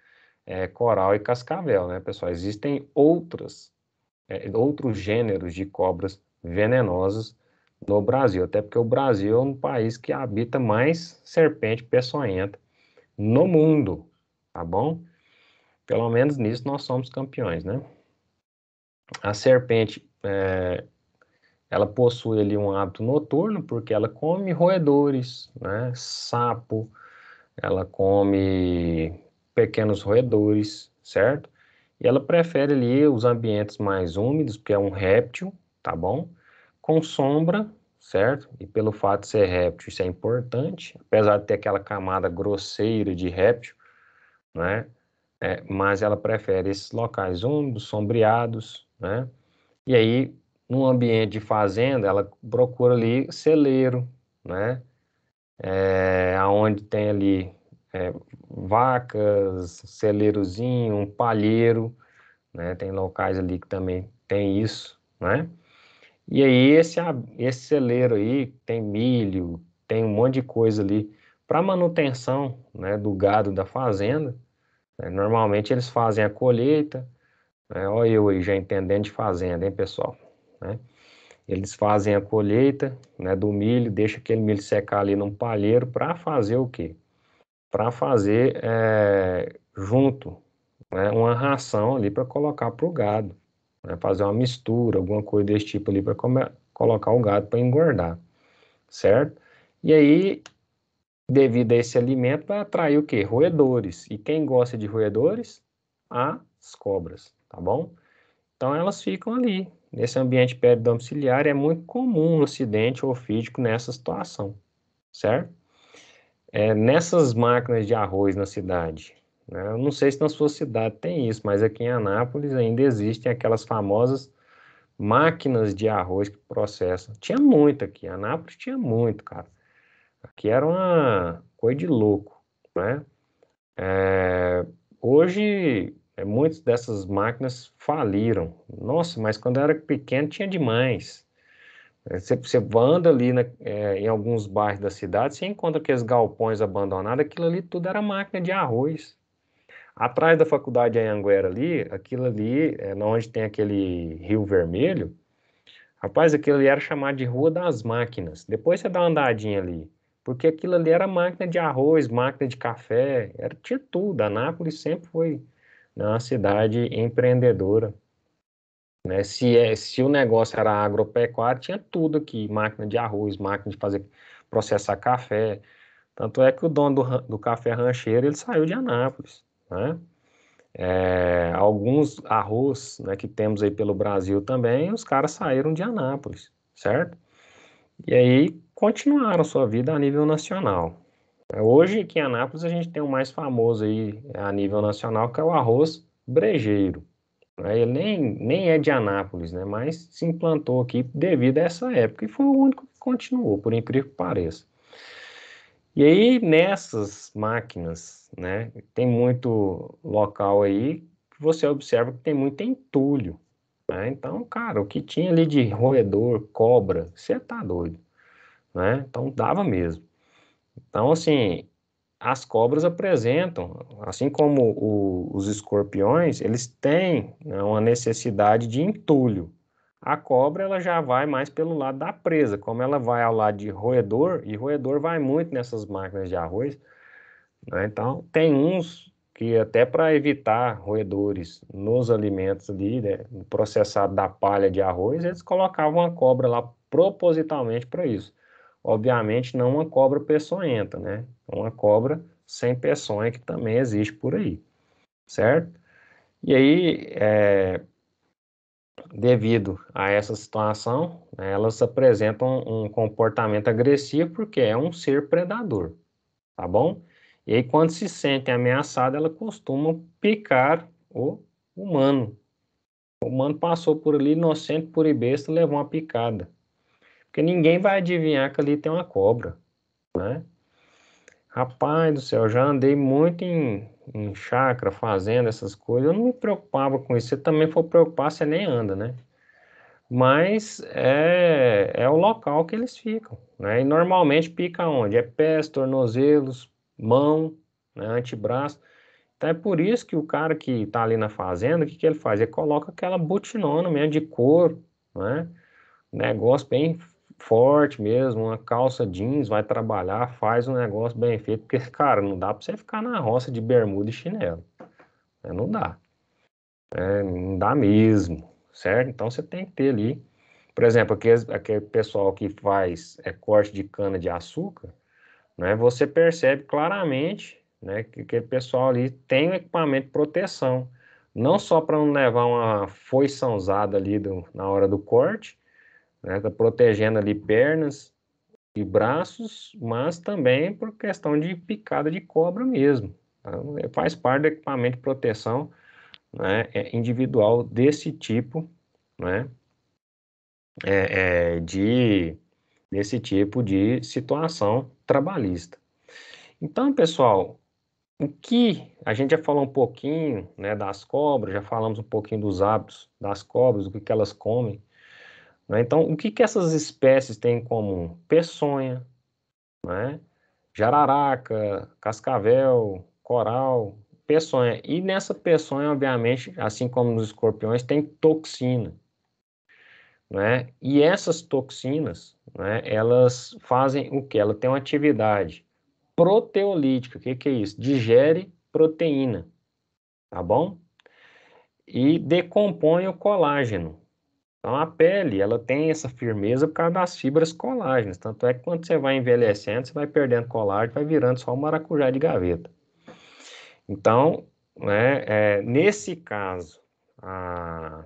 é, coral e cascavel, né, pessoal? Existem outras, é, outros gêneros de cobras venenosas no Brasil, até porque o Brasil é um país que habita mais serpente peçonhenta no mundo, tá bom? Pelo menos nisso nós somos campeões, né? A serpente, é, ela possui ali um hábito noturno, porque ela come roedores, né? Sapo, ela come pequenos roedores, certo? E ela prefere ali os ambientes mais úmidos, porque é um réptil, tá bom? com sombra, certo? E pelo fato de ser réptil, isso é importante, apesar de ter aquela camada grosseira de réptil, né? É, mas ela prefere esses locais úmidos, sombreados, né? E aí, num ambiente de fazenda, ela procura ali celeiro, né? É, aonde tem ali é, vacas, celeirozinho, um palheiro, né? Tem locais ali que também tem isso, né? E aí esse, esse celeiro aí tem milho, tem um monte de coisa ali para manutenção né, do gado da fazenda. Né, normalmente eles fazem a colheita, né, olha eu aí já entendendo de fazenda, hein, pessoal? Né? Eles fazem a colheita né, do milho, deixa aquele milho secar ali num palheiro para fazer o quê? Para fazer é, junto né, uma ração ali para colocar para o gado né, fazer uma mistura, alguma coisa desse tipo ali para colocar o gado para engordar, certo? E aí, devido a esse alimento, vai atrair o quê? Roedores. E quem gosta de roedores? As cobras, tá bom? Então, elas ficam ali. Nesse ambiente domiciliar é muito comum o um acidente ofídico nessa situação, certo? É, nessas máquinas de arroz na cidade, né? Eu não sei se na sua cidade tem isso, mas aqui em Anápolis ainda existem aquelas famosas máquinas de arroz que processam. Tinha muito aqui, Anápolis tinha muito, cara. Aqui era uma coisa de louco, né? É, hoje, é, muitas dessas máquinas faliram. Nossa, mas quando eu era pequeno tinha demais. Você, você anda ali na, é, em alguns bairros da cidade, você encontra aqueles galpões abandonados, aquilo ali tudo era máquina de arroz. Atrás da faculdade Anhanguera ali, aquilo ali, é, onde tem aquele rio vermelho, rapaz, aquilo ali era chamado de Rua das Máquinas. Depois você dá uma andadinha ali, porque aquilo ali era máquina de arroz, máquina de café, era, tinha tudo. Anápolis sempre foi né, uma cidade empreendedora. Né? Se, é, se o negócio era agropecuário, tinha tudo aqui, máquina de arroz, máquina de fazer, processar café. Tanto é que o dono do, do café rancheiro, ele saiu de Anápolis. Né? É, alguns arroz né, que temos aí pelo Brasil também, os caras saíram de Anápolis, certo? E aí continuaram sua vida a nível nacional. Hoje aqui em Anápolis a gente tem o mais famoso aí é, a nível nacional, que é o arroz brejeiro. Né? Ele nem, nem é de Anápolis, né? mas se implantou aqui devido a essa época e foi o único que continuou, por incrível que pareça. E aí, nessas máquinas, né, tem muito local aí que você observa que tem muito entulho. Né? Então, cara, o que tinha ali de roedor, cobra, você tá doido. Né? Então, dava mesmo. Então, assim, as cobras apresentam, assim como o, os escorpiões, eles têm né, uma necessidade de entulho. A cobra ela já vai mais pelo lado da presa, como ela vai ao lado de roedor, e roedor vai muito nessas máquinas de arroz. Né? Então, tem uns que até para evitar roedores nos alimentos ali, né, no processado da palha de arroz, eles colocavam a cobra lá propositalmente para isso. Obviamente, não uma cobra peçonhenta, né? Uma cobra sem peçonha que também existe por aí, certo? E aí, é, devido a essa situação, né, elas apresentam um comportamento agressivo porque é um ser predador, tá bom? E aí, quando se sente ameaçada, ela costuma picar o humano. O humano passou por ali, inocente, por e besta, levou uma picada. Porque ninguém vai adivinhar que ali tem uma cobra, né? Rapaz do céu, já andei muito em, em chácara, fazenda, essas coisas. Eu não me preocupava com isso. Se também for preocupar, você nem anda, né? Mas é, é o local que eles ficam, né? E normalmente pica onde? É pés, tornozelos, mão, né? antebraço. Então é por isso que o cara que está ali na fazenda, o que, que ele faz? Ele coloca aquela botinona mesmo de couro, né? Um negócio bem forte mesmo, uma calça jeans, vai trabalhar, faz um negócio bem feito, porque, cara, não dá pra você ficar na roça de bermuda e chinelo. Né? Não dá. É, não dá mesmo, certo? Então você tem que ter ali. Por exemplo, aquele, aquele pessoal que faz é, corte de cana de açúcar, né, você percebe claramente né, que aquele pessoal ali tem um equipamento de proteção. Não só para não levar uma foiçãozada ali do, na hora do corte, né? Tá protegendo ali pernas e braços, mas também por questão de picada de cobra mesmo. Tá? É, faz parte do equipamento de proteção né? é individual desse tipo, né? É, é, de desse tipo de situação trabalhista. Então, pessoal, o que a gente já falou um pouquinho né, das cobras, já falamos um pouquinho dos hábitos das cobras, o que, que elas comem, né? Então, o que, que essas espécies têm em comum? Peçonha, né? jararaca, cascavel, coral, peçonha. E nessa peçonha, obviamente, assim como nos escorpiões, tem toxina. Né? E essas toxinas, né, elas fazem o que? Ela tem uma atividade proteolítica. O que, que é isso? Digere proteína, tá bom? E decompõe o colágeno. Então a pele, ela tem essa firmeza por causa das fibras colágenas. Tanto é que quando você vai envelhecendo, você vai perdendo colágeno, vai virando só um maracujá de gaveta. Então, né, é, nesse caso, a,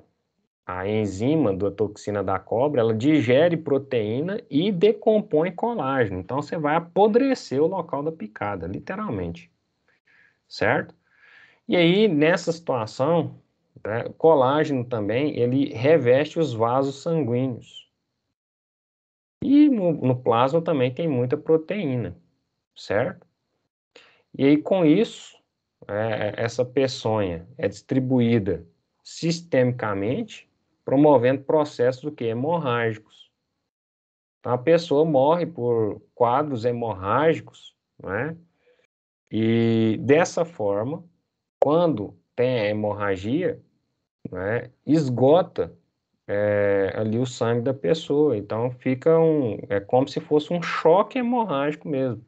a enzima da toxina da cobra, ela digere proteína e decompõe colágeno. Então você vai apodrecer o local da picada, literalmente. Certo? E aí, nessa situação, né? O colágeno também, ele reveste os vasos sanguíneos. E no, no plasma também tem muita proteína, certo? E aí com isso, é, é essa peçonha é distribuída sistemicamente, promovendo processos do que? Hemorrágicos. Então, a pessoa morre por quadros hemorrágicos, né? E dessa forma, quando tem a hemorragia, né, esgota é, ali o sangue da pessoa. Então fica um, é como se fosse um choque hemorrágico mesmo.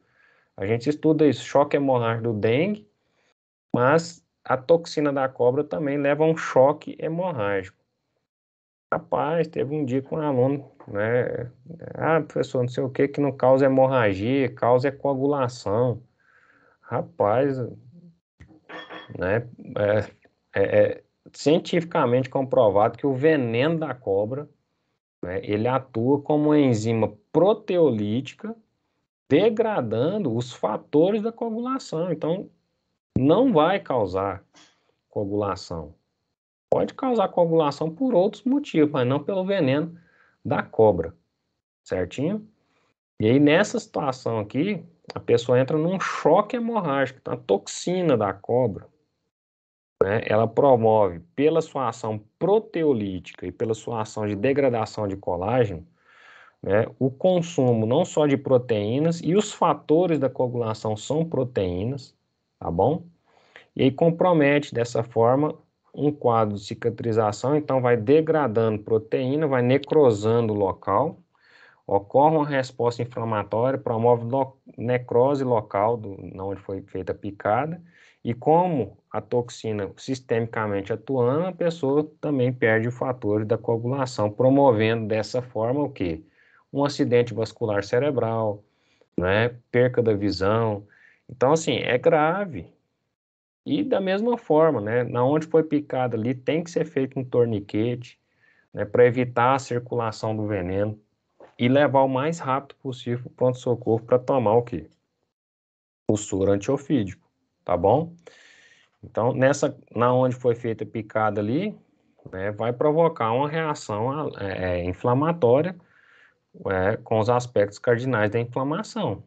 A gente estuda isso, choque hemorrágico do dengue, mas a toxina da cobra também leva a um choque hemorrágico. Rapaz, teve um dia com um aluno, né? Ah, professor, não sei o que que não causa hemorragia, causa coagulação. Rapaz, né? É, é, é cientificamente comprovado que o veneno da cobra né, ele atua como uma enzima proteolítica, degradando os fatores da coagulação. Então, não vai causar coagulação. Pode causar coagulação por outros motivos, mas não pelo veneno da cobra, certinho? E aí, nessa situação aqui, a pessoa entra num choque hemorrágico, então a toxina da cobra né, ela promove, pela sua ação proteolítica e pela sua ação de degradação de colágeno, né, o consumo não só de proteínas, e os fatores da coagulação são proteínas, tá bom? E aí compromete dessa forma um quadro de cicatrização, então vai degradando proteína, vai necrosando o local, ocorre uma resposta inflamatória, promove lo necrose local do, onde foi feita a picada, e como a toxina sistemicamente atuando, a pessoa também perde o fator da coagulação, promovendo dessa forma o quê? Um acidente vascular cerebral, né? perca da visão. Então, assim, é grave. E da mesma forma, né? Na onde foi picada ali, tem que ser feito um torniquete, né? Para evitar a circulação do veneno e levar o mais rápido possível para o pronto-socorro para tomar o quê? O soro antiofídico tá bom? Então, nessa, na onde foi feita a picada ali, né, vai provocar uma reação é, inflamatória é, com os aspectos cardinais da inflamação.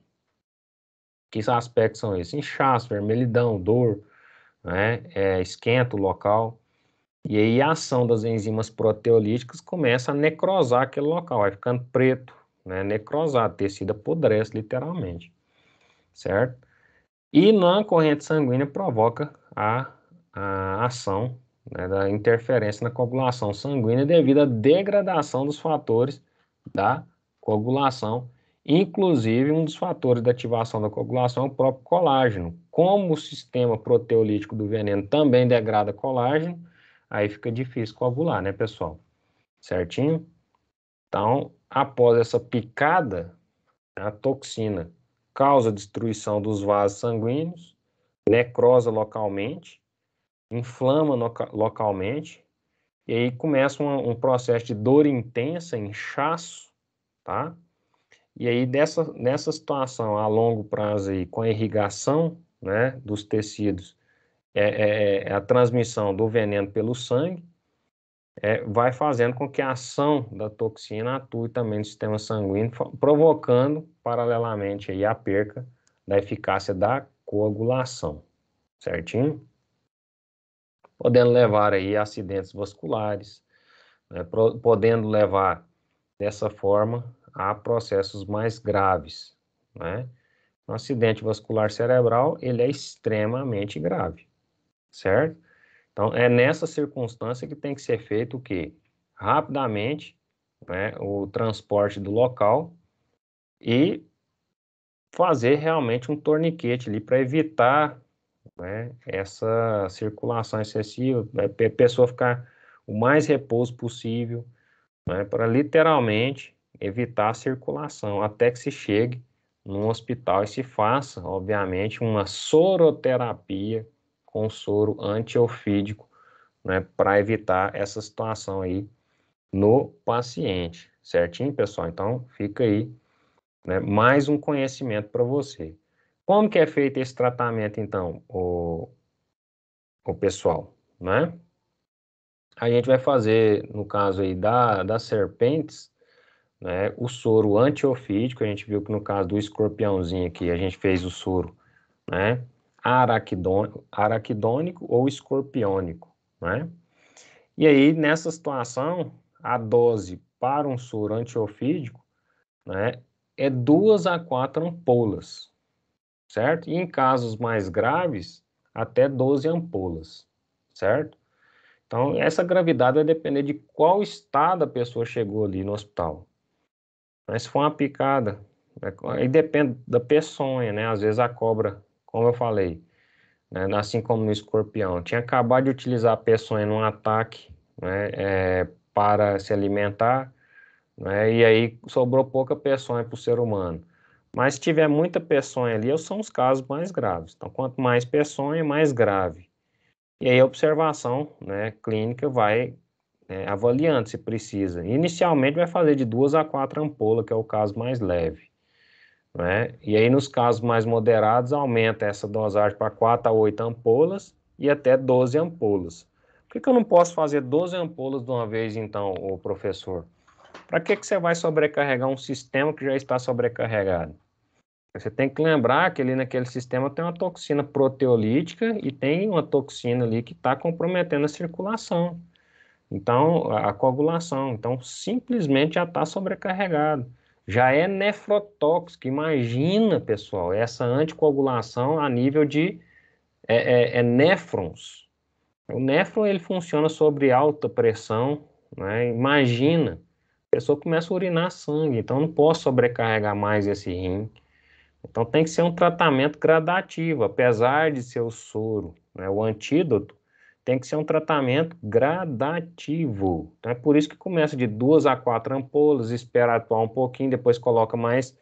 Que aspectos são esses? Inchaço, vermelhidão, dor, né, é, esquenta o local. E aí a ação das enzimas proteolíticas começa a necrosar aquele local, vai ficando preto, né, necrosado, tecido apodrece literalmente, certo? E na corrente sanguínea provoca a, a ação né, da interferência na coagulação sanguínea devido à degradação dos fatores da coagulação. Inclusive, um dos fatores da ativação da coagulação é o próprio colágeno. Como o sistema proteolítico do veneno também degrada colágeno, aí fica difícil coagular, né, pessoal? Certinho? Então, após essa picada, né, a toxina causa destruição dos vasos sanguíneos, necrosa localmente, inflama loca localmente, e aí começa um, um, processo de dor intensa, inchaço, tá? E aí dessa, nessa situação a longo prazo aí, com a irrigação né, dos tecidos, é, é, é a transmissão do veneno pelo sangue, é, vai fazendo com que a ação da toxina atue também no sistema sanguíneo, provocando paralelamente aí a perca da eficácia da coagulação, certinho? Podendo levar aí a acidentes vasculares, né? podendo levar dessa forma a processos mais graves, né? Um acidente vascular cerebral, ele é extremamente grave, certo? Então, é nessa circunstância que tem que ser feito o quê? Rapidamente, né, o transporte do local e fazer realmente um torniquete ali para evitar né, essa circulação excessiva, a né, pessoa ficar o mais repouso possível, né, para literalmente evitar a circulação, até que se chegue num hospital e se faça, obviamente, uma soroterapia com soro antiofídico, né, para evitar essa situação aí no paciente, certinho, pessoal? Então, fica aí né, mais um conhecimento para você. Como que é feito esse tratamento, então, o, o pessoal, né? A gente vai fazer, no caso aí da, das serpentes, né, o soro antiofídico, a gente viu que no caso do escorpiãozinho aqui, a gente fez o soro, né, araquidônico, ou escorpiônico, né? E aí, nessa situação, a dose para um soro antiofídico, né, é duas a quatro ampolas, certo? E em casos mais graves, até 12 ampolas, certo? Então, essa gravidade vai depender de qual estado a pessoa chegou ali no hospital. Mas se for uma picada, né, aí depende da peçonha, né? Às vezes a cobra como eu falei, né, assim como no escorpião, tinha acabado de utilizar a peçonha num ataque né, é, para se alimentar, né, e aí sobrou pouca peçonha para o ser humano. Mas se tiver muita peçonha ali, são os casos mais graves. Então, quanto mais peçonha, mais grave. E aí a observação né, clínica vai né, avaliando se precisa. Inicialmente vai fazer de duas a quatro ampolas, que é o caso mais leve. Né? E aí, nos casos mais moderados, aumenta essa dosagem para 4 a 8 ampolas e até 12 ampolas. Por que, que eu não posso fazer 12 ampolas de uma vez, então, o professor? Para que, que você vai sobrecarregar um sistema que já está sobrecarregado? Você tem que lembrar que ali naquele sistema tem uma toxina proteolítica e tem uma toxina ali que está comprometendo a circulação. Então, a coagulação. Então, simplesmente já está sobrecarregado já é nefrotóxico. Imagina, pessoal, essa anticoagulação a nível de é, é, é néfrons. O néfron ele funciona sobre alta pressão, né? Imagina, a pessoa começa a urinar sangue, então não posso sobrecarregar mais esse rim. Então tem que ser um tratamento gradativo, apesar de ser o soro, né? O antídoto tem que ser um tratamento gradativo. Então é por isso que começa de duas a quatro ampolas, espera atuar um pouquinho, depois coloca mais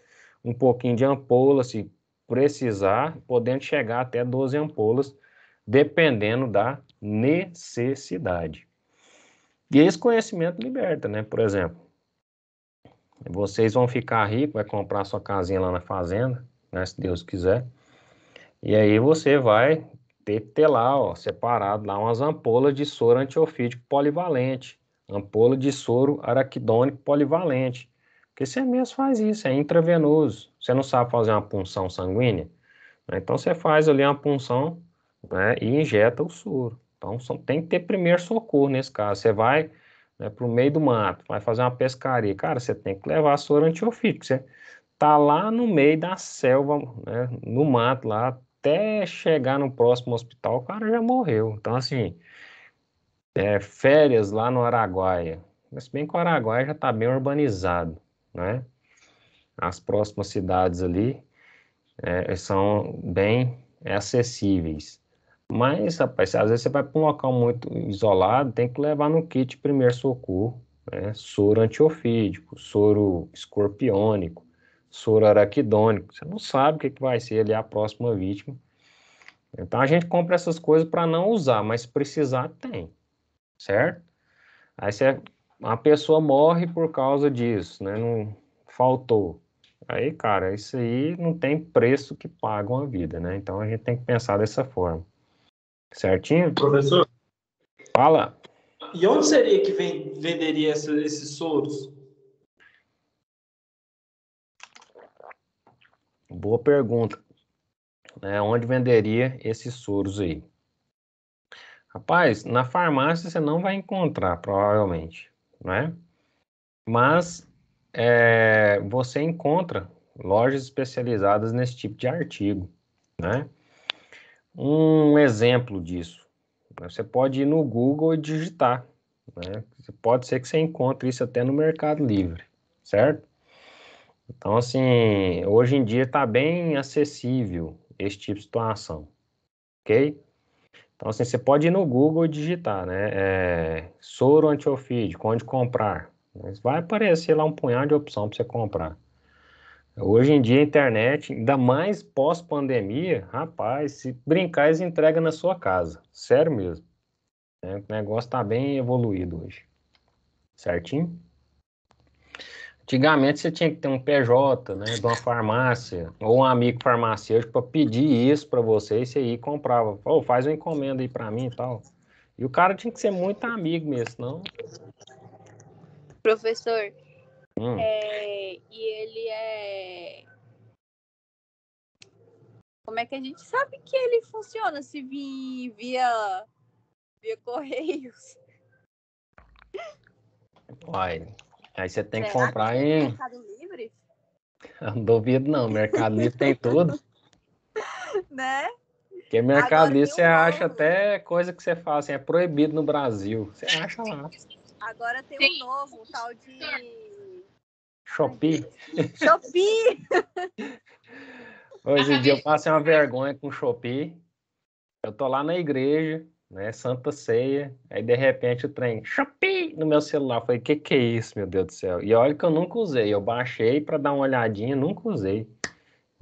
um pouquinho de ampola, se precisar, podendo chegar até 12 ampolas, dependendo da necessidade. E esse conhecimento liberta, né? Por exemplo, vocês vão ficar ricos, vai comprar sua casinha lá na fazenda, né? Se Deus quiser. E aí você vai ter, ter lá, ó, separado lá umas ampolas de soro antiofídico polivalente, ampola de soro araquidônico polivalente. Porque você mesmo faz isso, é intravenoso. Você não sabe fazer uma punção sanguínea? Então você faz ali uma punção né, e injeta o soro. Então tem que ter primeiro socorro nesse caso. Você vai né, para o meio do mato, vai fazer uma pescaria. Cara, você tem que levar soro antiofídico. Você tá lá no meio da selva, né, no mato lá, até chegar no próximo hospital, o cara já morreu. Então, assim, é, férias lá no Araguaia. Mas bem que o Araguaia já está bem urbanizado, né? As próximas cidades ali é, são bem acessíveis. Mas, rapaz, às vezes você vai para um local muito isolado, tem que levar no kit primeiro socorro, né? Soro antiofídico, soro escorpiônico, soro araquidônico. Você não sabe o que, vai ser ali a próxima vítima. Então a gente compra essas coisas para não usar, mas se precisar tem, certo? Aí você, a pessoa morre por causa disso, né? Não faltou. Aí, cara, isso aí não tem preço que paga uma vida, né? Então a gente tem que pensar dessa forma. Certinho? Professor? Fala. E onde seria que venderia esses soros? Boa pergunta. É, onde venderia esses soros aí? Rapaz, na farmácia você não vai encontrar, provavelmente, né? Mas é, você encontra lojas especializadas nesse tipo de artigo, né? Um exemplo disso, né, você pode ir no Google e digitar, né? Pode ser que você encontre isso até no Mercado Livre, certo? Então, assim, hoje em dia está bem acessível esse tipo de situação, ok? Então, assim, você pode ir no Google e digitar, né? É, soro antiofídico, onde comprar? Mas vai aparecer lá um punhado de opção para você comprar. Hoje em dia, a internet, ainda mais pós-pandemia, rapaz, se brincar, eles entregam na sua casa. Sério mesmo. É, o negócio está bem evoluído hoje. Certinho? Antigamente você tinha que ter um PJ, né, de uma farmácia, ou um amigo farmacêutico para pedir isso para você e você ia e comprava. Ou faz uma encomenda aí para mim e tal. E o cara tinha que ser muito amigo mesmo, não? Professor, hum. é, e ele é. Como é que a gente sabe que ele funciona se vir via, via correios? Uai, Aí você tem Será que comprar que em. Mercado Livre? não duvido, não. Mercado Livre tem tudo. Né? Porque Mercado Livre você acha até coisa que você fala assim, é proibido no Brasil. Você acha lá. Agora tem um novo, um tal de. Shopee. Shopee! Hoje em dia eu passei uma vergonha com Shopee. Eu tô lá na igreja, né? Santa Ceia. Aí de repente o trem, Shopee! no meu celular. Eu falei, que que é isso, meu Deus do céu? E olha que eu nunca usei. Eu baixei para dar uma olhadinha, nunca usei.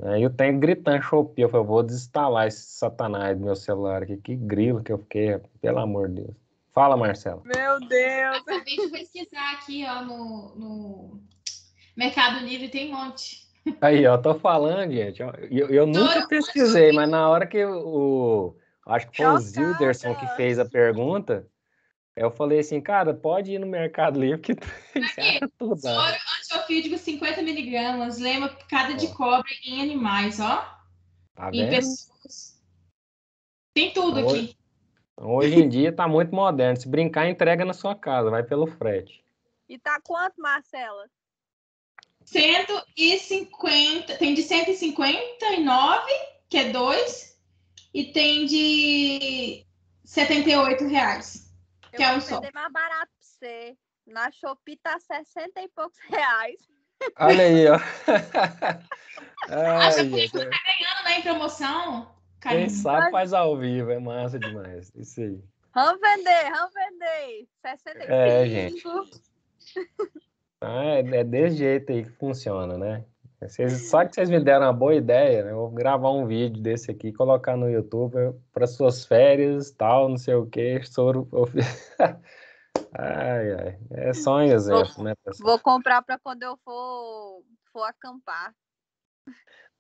Aí eu tenho gritando Shopee. Eu falei, vou desinstalar esse satanás do meu celular aqui. Que grilo que eu fiquei, pelo amor de Deus. Fala, Marcela. Meu Deus! Acabei de pesquisar aqui, ó, no, no Mercado Livre tem um monte. Aí, ó, tô falando, gente. Eu, eu nunca pesquisei, mas na hora que o acho que foi Chocada. o Zilderson que fez a pergunta. Eu falei assim, cara, pode ir no Mercado Livre que tem tá é tudo. Soro antiofídico 50 miligramas, lema cada de cobre em animais, ó. Tá em vendo? pessoas. Tem tudo hoje, então, aqui. Então, hoje em dia tá muito moderno. Se brincar, entrega na sua casa, vai pelo frete. E tá quanto, Marcela? 150, tem de 159, que é 2, e tem de 78 reais. Eu que é um só. mais barato pra você. Na Shopee tá 60 e poucos reais. Olha aí, ó. Ai, a Shopee tá é. ganhando, né, em promoção. Carinho. Quem sabe faz ao vivo, é massa demais. Isso aí. Vamos vender, vamos vender. 65. É, gente. Ah, é, é desse jeito aí que funciona, né? Vocês, só que vocês me deram uma boa ideia, né? Eu vou gravar um vídeo desse aqui, colocar no YouTube para suas férias, tal, não sei o que, soro. ai, ai. É sonhos, vou, né, Vou comprar para quando eu for, for acampar.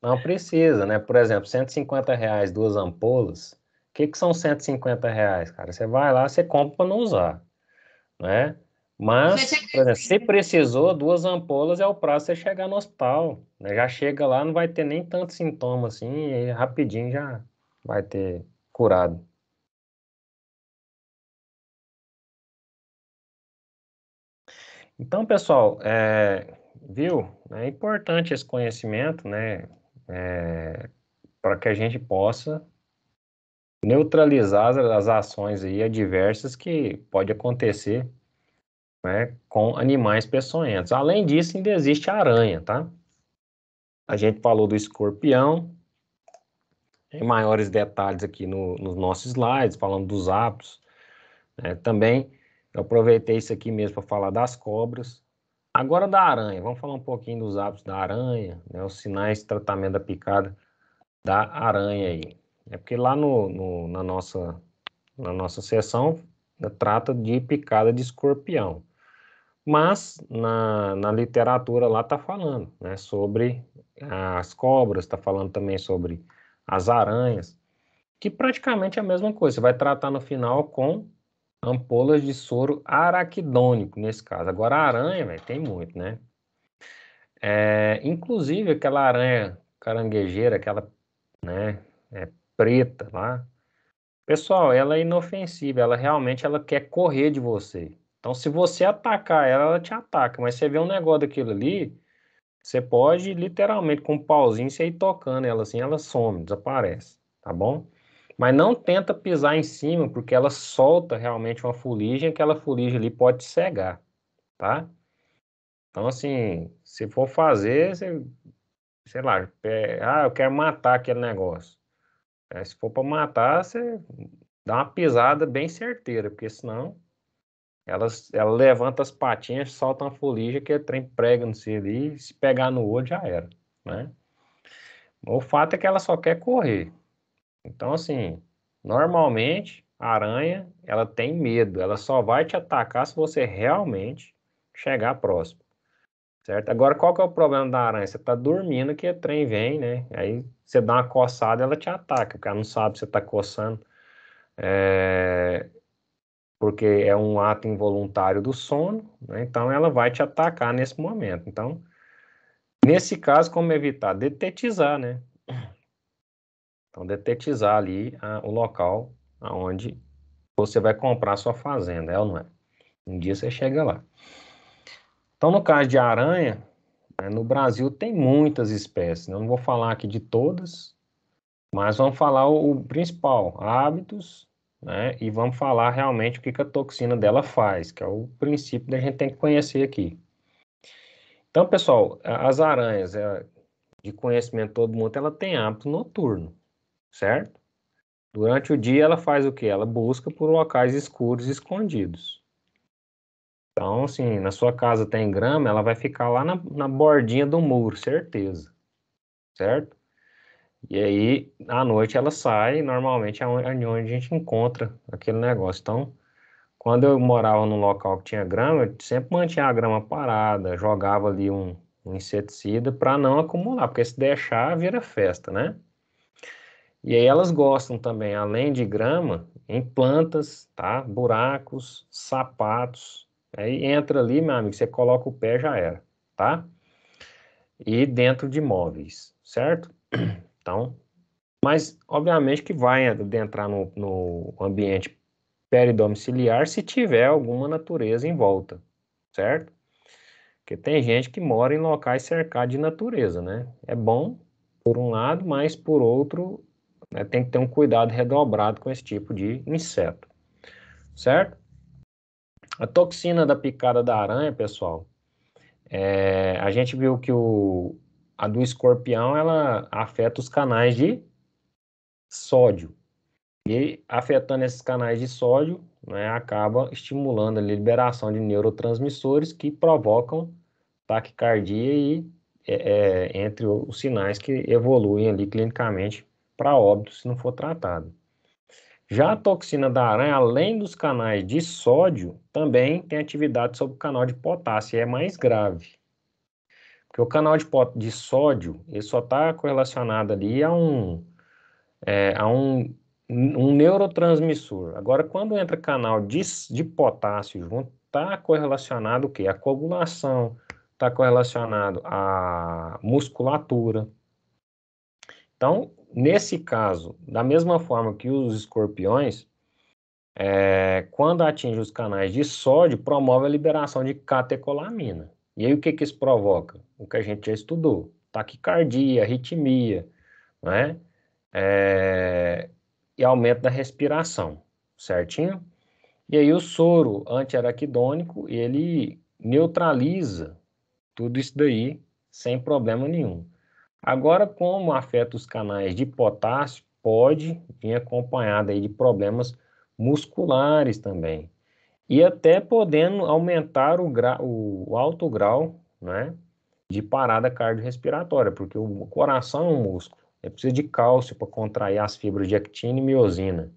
Não precisa, né? Por exemplo, 150 reais duas ampolas. O que, que são 150 reais, cara? Você vai lá, você compra para não usar, né? Mas, é por exemplo, se né? precisou, duas ampolas é o prazo você chegar no hospital. Né? Já chega lá, não vai ter nem tanto sintoma assim, e rapidinho já vai ter curado. Então, pessoal, é, viu? É importante esse conhecimento, né? É, para que a gente possa neutralizar as ações aí adversas que pode acontecer né, com animais peçonhentos. Além disso, ainda existe a aranha, tá? A gente falou do escorpião, em maiores detalhes aqui no, nos nossos slides, falando dos hábitos. Né? Também eu aproveitei isso aqui mesmo para falar das cobras. Agora da aranha, vamos falar um pouquinho dos hábitos da aranha, né? os sinais de tratamento da picada da aranha aí. É porque lá no, no na, nossa, na nossa sessão trata de picada de escorpião mas na, na literatura lá está falando né, sobre as cobras, está falando também sobre as aranhas, que praticamente é a mesma coisa. Você vai tratar no final com ampolas de soro araquidônico, nesse caso. Agora, a aranha, véio, tem muito, né? É, inclusive, aquela aranha caranguejeira, aquela né, é, preta lá, pessoal, ela é inofensiva, ela realmente ela quer correr de você. Então, se você atacar ela, ela te ataca. Mas você vê um negócio daquilo ali, você pode literalmente com um pauzinho você ir tocando ela assim, ela some, desaparece, tá bom? Mas não tenta pisar em cima, porque ela solta realmente uma fuligem, aquela fuligem ali pode cegar, tá? Então, assim, se for fazer, você, sei lá, é, ah, eu quero matar aquele negócio. É, se for para matar, você dá uma pisada bem certeira, porque senão elas, ela levanta as patinhas, solta uma folija que o trem prega no si ali, se pegar no olho já era, né? O fato é que ela só quer correr. Então, assim, normalmente a aranha, ela tem medo, ela só vai te atacar se você realmente chegar próximo. Certo? Agora, qual que é o problema da aranha? Você tá dormindo que o trem vem, né? Aí você dá uma coçada, ela te ataca, porque ela não sabe se você tá coçando. É porque é um ato involuntário do sono, né? então ela vai te atacar nesse momento. Então, nesse caso, como evitar? Detetizar, né? Então, detetizar ali a, ah, o local aonde você vai comprar sua fazenda, é ou não é? Um dia você chega lá. Então, no caso de aranha, né, no Brasil tem muitas espécies, né? Eu não vou falar aqui de todas, mas vamos falar o, o principal, hábitos né? E vamos falar realmente o que, que a toxina dela faz, que é o princípio que a gente tem que conhecer aqui. Então, pessoal, as aranhas, é, de conhecimento todo mundo, ela tem hábito noturno, certo? Durante o dia ela faz o que? Ela busca por locais escuros e escondidos. Então, assim, na sua casa tem grama, ela vai ficar lá na, na bordinha do muro, certeza. Certo? E aí, à noite ela sai, normalmente é, é onde a gente encontra aquele negócio. Então, quando eu morava num local que tinha grama, eu sempre mantinha a grama parada, jogava ali um, um inseticida para não acumular, porque se deixar, vira festa, né? E aí elas gostam também, além de grama, em plantas, tá? Buracos, sapatos. Aí entra ali, meu amigo, você coloca o pé, já era, tá? E dentro de móveis, certo? Então, mas obviamente que vai adentrar no, no ambiente peridomiciliar se tiver alguma natureza em volta, certo? Porque tem gente que mora em locais cercados de natureza, né? É bom por um lado, mas por outro né, tem que ter um cuidado redobrado com esse tipo de inseto, certo? A toxina da picada da aranha, pessoal, é, a gente viu que o, a do escorpião ela afeta os canais de sódio. E afetando esses canais de sódio, né, acaba estimulando a liberação de neurotransmissores que provocam taquicardia e é, é entre os sinais que evoluem ali clinicamente para óbito se não for tratado. Já a toxina da aranha, além dos canais de sódio, também tem atividade sobre o canal de potássio, e é mais grave. Porque o canal de, de sódio, ele só está correlacionado ali a um, é, a um, um neurotransmissor. Agora, quando entra canal de, de potássio junto, está correlacionado o quê? A coagulação, está correlacionado à musculatura. Então, nesse caso, da mesma forma que os escorpiões, é, quando atinge os canais de sódio, promove a liberação de catecolamina. E aí o que, que isso provoca? O que a gente já estudou: taquicardia, arritmia, né? É... E aumento da respiração, certinho? E aí o soro antiaraquidônico, ele neutraliza tudo isso daí sem problema nenhum. Agora, como afeta os canais de potássio, pode vir acompanhado aí de problemas musculares também e até podendo aumentar o, grau, o alto grau né, de parada cardiorrespiratória, porque o coração é um músculo, ele né, precisa de cálcio para contrair as fibras de actina e miosina,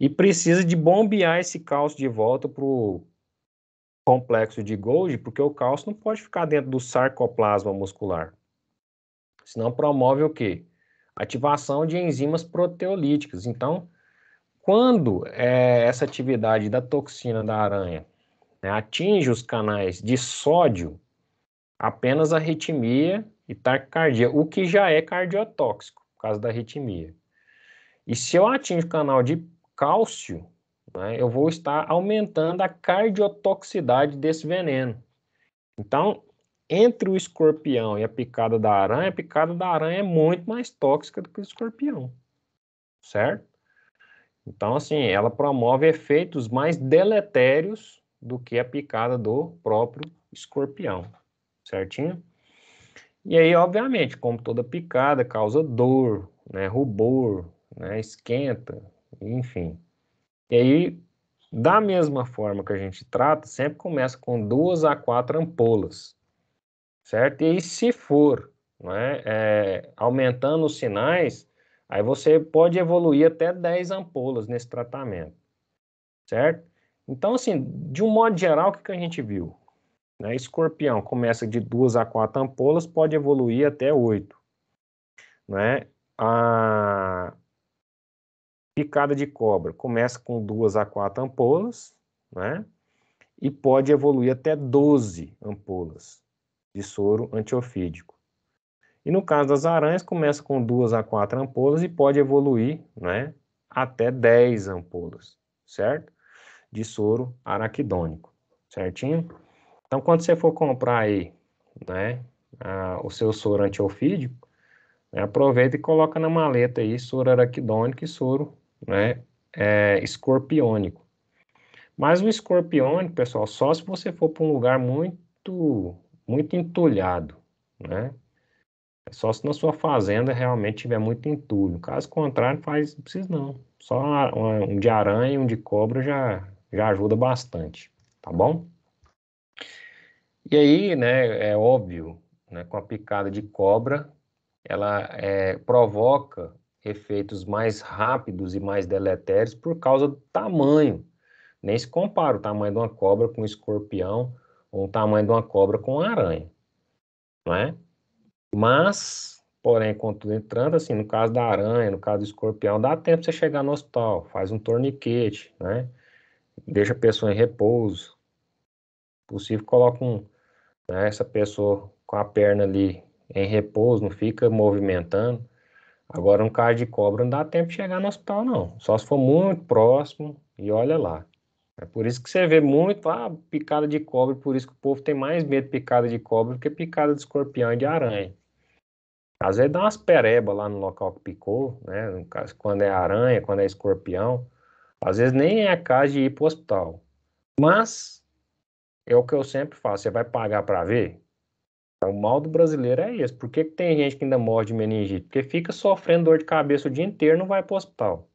e precisa de bombear esse cálcio de volta para o complexo de Golgi, porque o cálcio não pode ficar dentro do sarcoplasma muscular, senão promove o quê? Ativação de enzimas proteolíticas, então quando é, essa atividade da toxina da aranha né, atinge os canais de sódio, apenas a arritmia e taquicardia, o que já é cardiotóxico, por causa da arritmia. E se eu atingir o canal de cálcio, né, eu vou estar aumentando a cardiotoxicidade desse veneno. Então, entre o escorpião e a picada da aranha, a picada da aranha é muito mais tóxica do que o escorpião, certo? Então, assim, ela promove efeitos mais deletérios do que a picada do próprio escorpião, certinho? E aí, obviamente, como toda picada, causa dor, né, rubor, né, esquenta, enfim. E aí, da mesma forma que a gente trata, sempre começa com duas a quatro ampolas, certo? E aí, se for né, é, aumentando os sinais, Aí você pode evoluir até 10 ampolas nesse tratamento, certo? Então, assim, de um modo geral, o que, que a gente viu? Né? Escorpião começa de 2 a 4 ampolas, pode evoluir até 8. Né? A picada de cobra começa com 2 a 4 ampolas, né? E pode evoluir até 12 ampolas de soro antiofídico. E no caso das aranhas, começa com duas a quatro ampolas e pode evoluir né, até 10 ampolas, certo? De soro araquidônico, certinho? Então, quando você for comprar aí, né, a, o seu soro antiofídico, né, aproveita e coloca na maleta aí soro araquidônico e soro né, é, escorpiônico. Mas o escorpiônico, pessoal, só se você for para um lugar muito, muito entulhado, né? Só se na sua fazenda realmente tiver muito entulho. Caso contrário, faz, não precisa não. Só um de aranha e um de cobra já, já ajuda bastante, tá bom? E aí, né, é óbvio, né, com a picada de cobra, ela é, provoca efeitos mais rápidos e mais deletérios por causa do tamanho. Nem se compara o tamanho de uma cobra com um escorpião ou o tamanho de uma cobra com uma aranha, não é? Mas, porém, quanto entrando, assim, no caso da aranha, no caso do escorpião, dá tempo você chegar no hospital, faz um torniquete, né? Deixa a pessoa em repouso. Possível, coloca um, né, essa pessoa com a perna ali em repouso, não fica movimentando. Agora, um caso de cobra não dá tempo de chegar no hospital, não. Só se for muito próximo e olha lá. É por isso que você vê muito, ah, picada de cobra, por isso que o povo tem mais medo de picada de cobra do que picada de escorpião e de aranha. Às vezes dá umas perebas lá no local que picou, né? quando é aranha, quando é escorpião. Às vezes nem é a casa de ir para o hospital. Mas é o que eu sempre faço: você vai pagar para ver? o mal do brasileiro é esse. Por que, que tem gente que ainda morre de meningite? Porque fica sofrendo dor de cabeça o dia inteiro não vai para o hospital.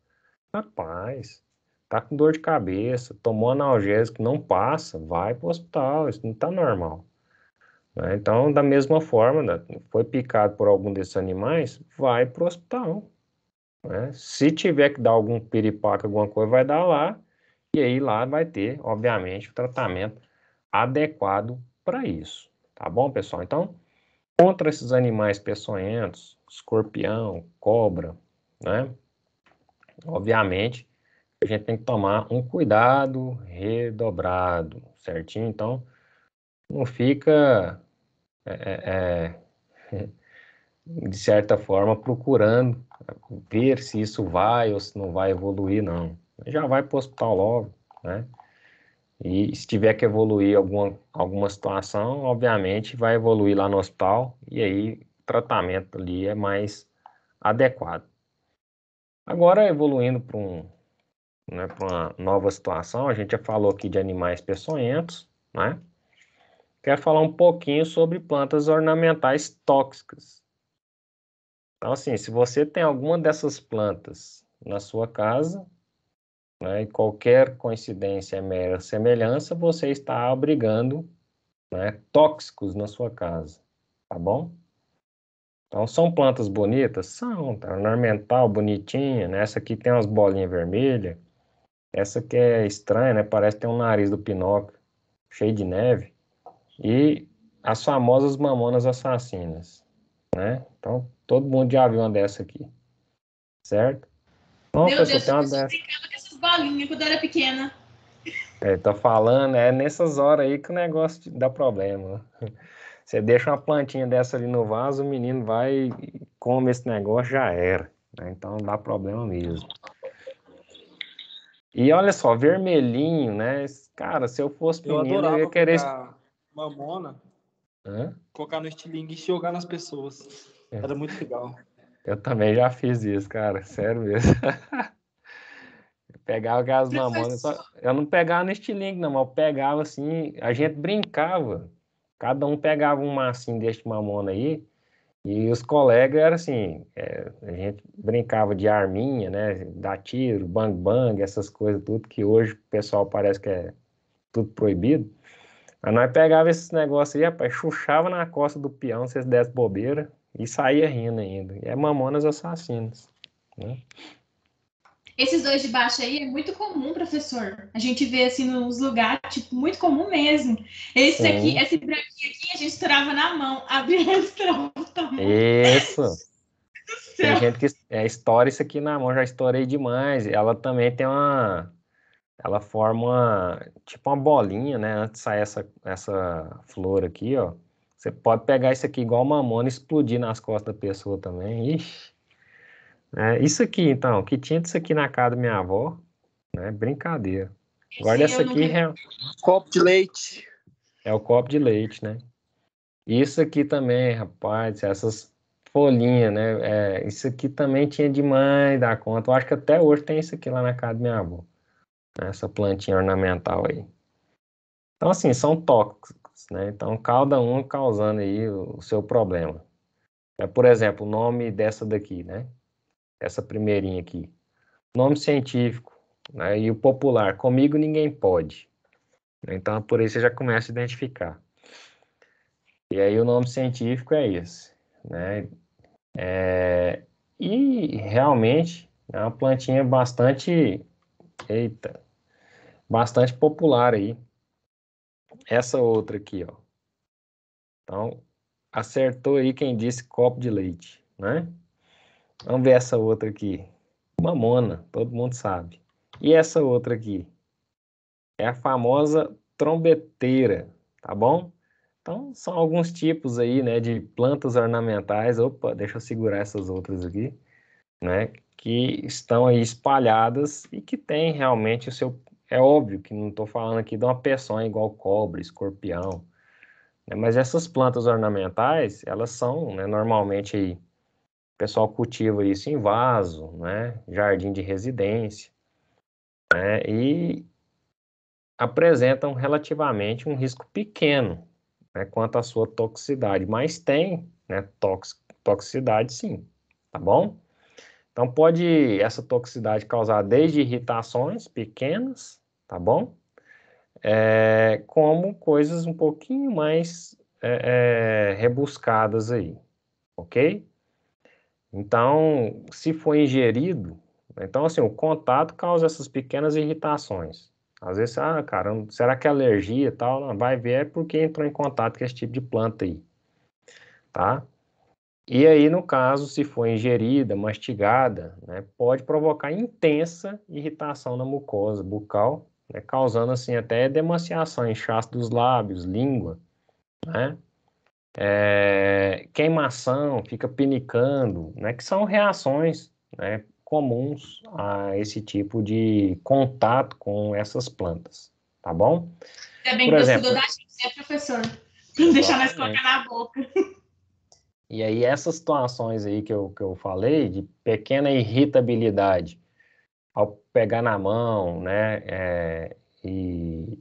Rapaz, tá com dor de cabeça, tomou analgésico, não passa, vai para o hospital. Isso não está normal. Né? Então, da mesma forma, né? foi picado por algum desses animais, vai para o hospital. Né? Se tiver que dar algum piripaca, alguma coisa, vai dar lá. E aí lá vai ter, obviamente, o tratamento adequado para isso. Tá bom, pessoal? Então, contra esses animais peçonhentos, escorpião, cobra, né? Obviamente, a gente tem que tomar um cuidado redobrado, certinho? Então, não fica é, é, é de certa forma, procurando ver se isso vai ou se não vai evoluir, não. Já vai para o hospital logo, né? E se tiver que evoluir alguma, alguma situação, obviamente vai evoluir lá no hospital e aí o tratamento ali é mais adequado. Agora, evoluindo para um, né, uma nova situação, a gente já falou aqui de animais peçonhentos, né? quero falar um pouquinho sobre plantas ornamentais tóxicas. Então, assim, se você tem alguma dessas plantas na sua casa, né, e qualquer coincidência é mera semelhança, você está abrigando né, tóxicos na sua casa, tá bom? Então, são plantas bonitas? São, tá ornamental, bonitinha, né? Essa aqui tem umas bolinhas vermelhas. Essa que é estranha, né? Parece ter um nariz do Pinóquio, cheio de neve e as famosas mamonas assassinas, né? Então, todo mundo já viu uma dessa aqui, certo? Então, Meu Deus, tem uma eu dessa. brincava com essas bolinhas quando era pequena. É, tô falando, é nessas horas aí que o negócio dá problema. Você deixa uma plantinha dessa ali no vaso, o menino vai come esse negócio, já era. Né? Então dá problema mesmo. E olha só, vermelhinho, né? Cara, se eu fosse eu menino, eu ia querer. Ficar... Mamona. Hã? Colocar no estilingue e jogar nas pessoas. É. Era muito legal. Eu também já fiz isso, cara. Sério mesmo. pegava aquelas mamonas. Só... Eu não pegava no estilingue, não, mas eu pegava assim. A gente brincava. Cada um pegava um massinho deste mamona aí. E os colegas eram assim, é, a gente brincava de arminha, né? Dar tiro, bang bang, essas coisas tudo, que hoje o pessoal parece que é tudo proibido. Mas nós pegava esses negócios aí, rapaz, chuchava na costa do peão, vocês dessem bobeira, e saía rindo ainda. E é Mamonas Assassinas. Né? Esses dois de baixo aí é muito comum, professor. A gente vê assim nos lugares, tipo, muito comum mesmo. Esse Sim. aqui, esse branquinho aqui, a gente estourava na mão, Abriu e estourava Isso. Tem gente que é, estoura isso aqui na mão, já estourei demais. Ela também tem uma ela forma tipo uma bolinha, né? Antes de sair essa, essa flor aqui, ó. Você pode pegar isso aqui igual mamona e explodir nas costas da pessoa também. Ixi. É, isso aqui, então, que tinha disso aqui na casa da minha avó, né? Brincadeira. Guarda essa aqui. É... Copo de leite. É o copo de leite, né? Isso aqui também, rapaz, essas folhinhas, né? É, isso aqui também tinha demais da conta. Eu acho que até hoje tem isso aqui lá na casa da minha avó essa plantinha ornamental aí. Então, assim, são tóxicos, né? Então, cada um causando aí o, seu problema. É, por exemplo, o nome dessa daqui, né? Essa primeirinha aqui. Nome científico né? e o popular. Comigo ninguém pode. Né? Então, é por aí você já começa a identificar. E aí o nome científico é esse, né? É... e realmente é uma plantinha bastante, eita, bastante popular aí. Essa outra aqui, ó. Então, acertou aí quem disse copo de leite, né? Vamos ver essa outra aqui. Mamona, todo mundo sabe. E essa outra aqui? É a famosa trombeteira, tá bom? Então, são alguns tipos aí, né, de plantas ornamentais. Opa, deixa eu segurar essas outras aqui, né, que estão aí espalhadas e que têm realmente o seu é óbvio que não estou falando aqui de uma peçonha igual cobre, escorpião, né? mas essas plantas ornamentais, elas são né, normalmente aí, o pessoal cultiva isso em vaso, né? jardim de residência, né? e apresentam relativamente um risco pequeno né, quanto à sua toxicidade, mas tem né, toxicidade sim, tá bom? Então pode essa toxicidade causar desde irritações pequenas, tá bom? É, como coisas um pouquinho mais é, é, rebuscadas aí, ok? Então, se for ingerido, então assim, o contato causa essas pequenas irritações. Às vezes, ah, cara, será que é alergia e tal? Não, vai ver é porque entrou em contato com esse tipo de planta aí, tá? E aí, no caso, se for ingerida, mastigada, né, pode provocar intensa irritação na mucosa bucal, né, causando assim até demaciação, inchaço dos lábios, língua, né? É, queimação, fica pinicando, né, que são reações né, comuns a esse tipo de contato com essas plantas, tá bom? É bem Por exemplo, da gente, né, professor? Não deixar colocar na boca. E aí essas situações aí que eu, que eu falei, de pequena irritabilidade, ao pegar na mão, né, é, e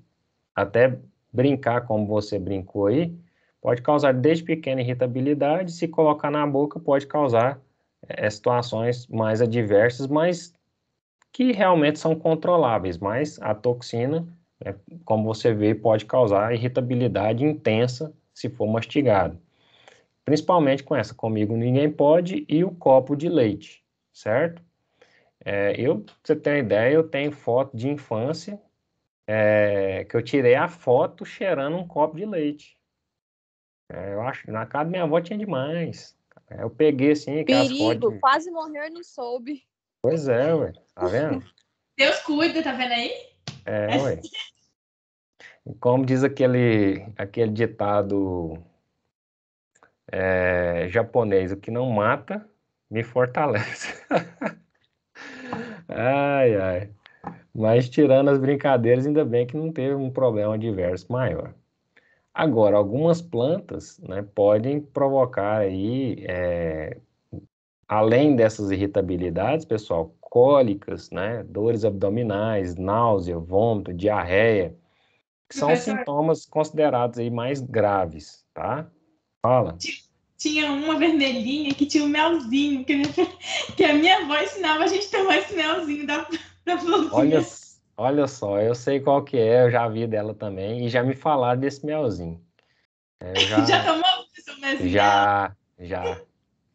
até brincar como você brincou aí, pode causar desde pequena irritabilidade, se colocar na boca pode causar é, situações mais adversas, mas que realmente são controláveis, mas a toxina, né, como você vê, pode causar irritabilidade intensa se for mastigado principalmente com essa Comigo Ninguém Pode e o copo de leite, certo? É, eu, pra você ter uma ideia, eu tenho foto de infância é, que eu tirei a foto cheirando um copo de leite. É, eu acho, na casa da minha avó tinha demais. É, eu peguei assim Perigo, fotos. quase morrer não soube. Pois é, ué, tá vendo? Deus cuida, tá vendo aí? É, ué. Como diz aquele, aquele ditado é, japonês, o que não mata, me fortalece. ai, ai. Mas tirando as brincadeiras, ainda bem que não teve um problema adverso maior. Agora, algumas plantas né, podem provocar aí, é, além dessas irritabilidades, pessoal, cólicas, né, dores abdominais, náusea, vômito, diarreia, que são sintomas considerados aí mais graves, tá? Fala. Tinha uma vermelhinha que tinha um melzinho, que, que a minha avó ensinava a gente tomar esse melzinho da, da florzinha. Olha, olha só, eu sei qual que é, eu já vi dela também, e já me falaram desse melzinho. É, eu já, já tomou esse melzinho? Já, já.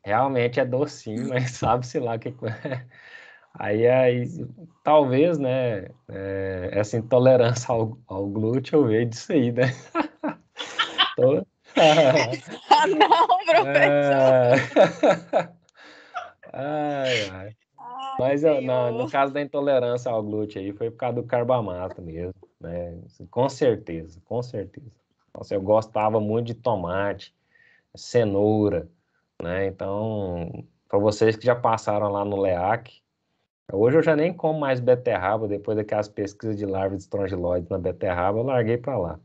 Realmente é docinho, mas sabe-se lá que Aí, aí é, talvez, né, é, essa intolerância ao, ao glúten eu vejo disso aí, né? Tô, ah, não, é. professor! ai, ai. Mas eu, no, no, caso da intolerância ao glúten aí, foi por causa do carbamato mesmo, né? Assim, com certeza, com certeza. Nossa, eu gostava muito de tomate, cenoura, né? Então, para vocês que já passaram lá no LEAC, hoje eu já nem como mais beterraba, depois daquelas pesquisas de larvas de estrongiloides na beterraba, eu larguei para lá.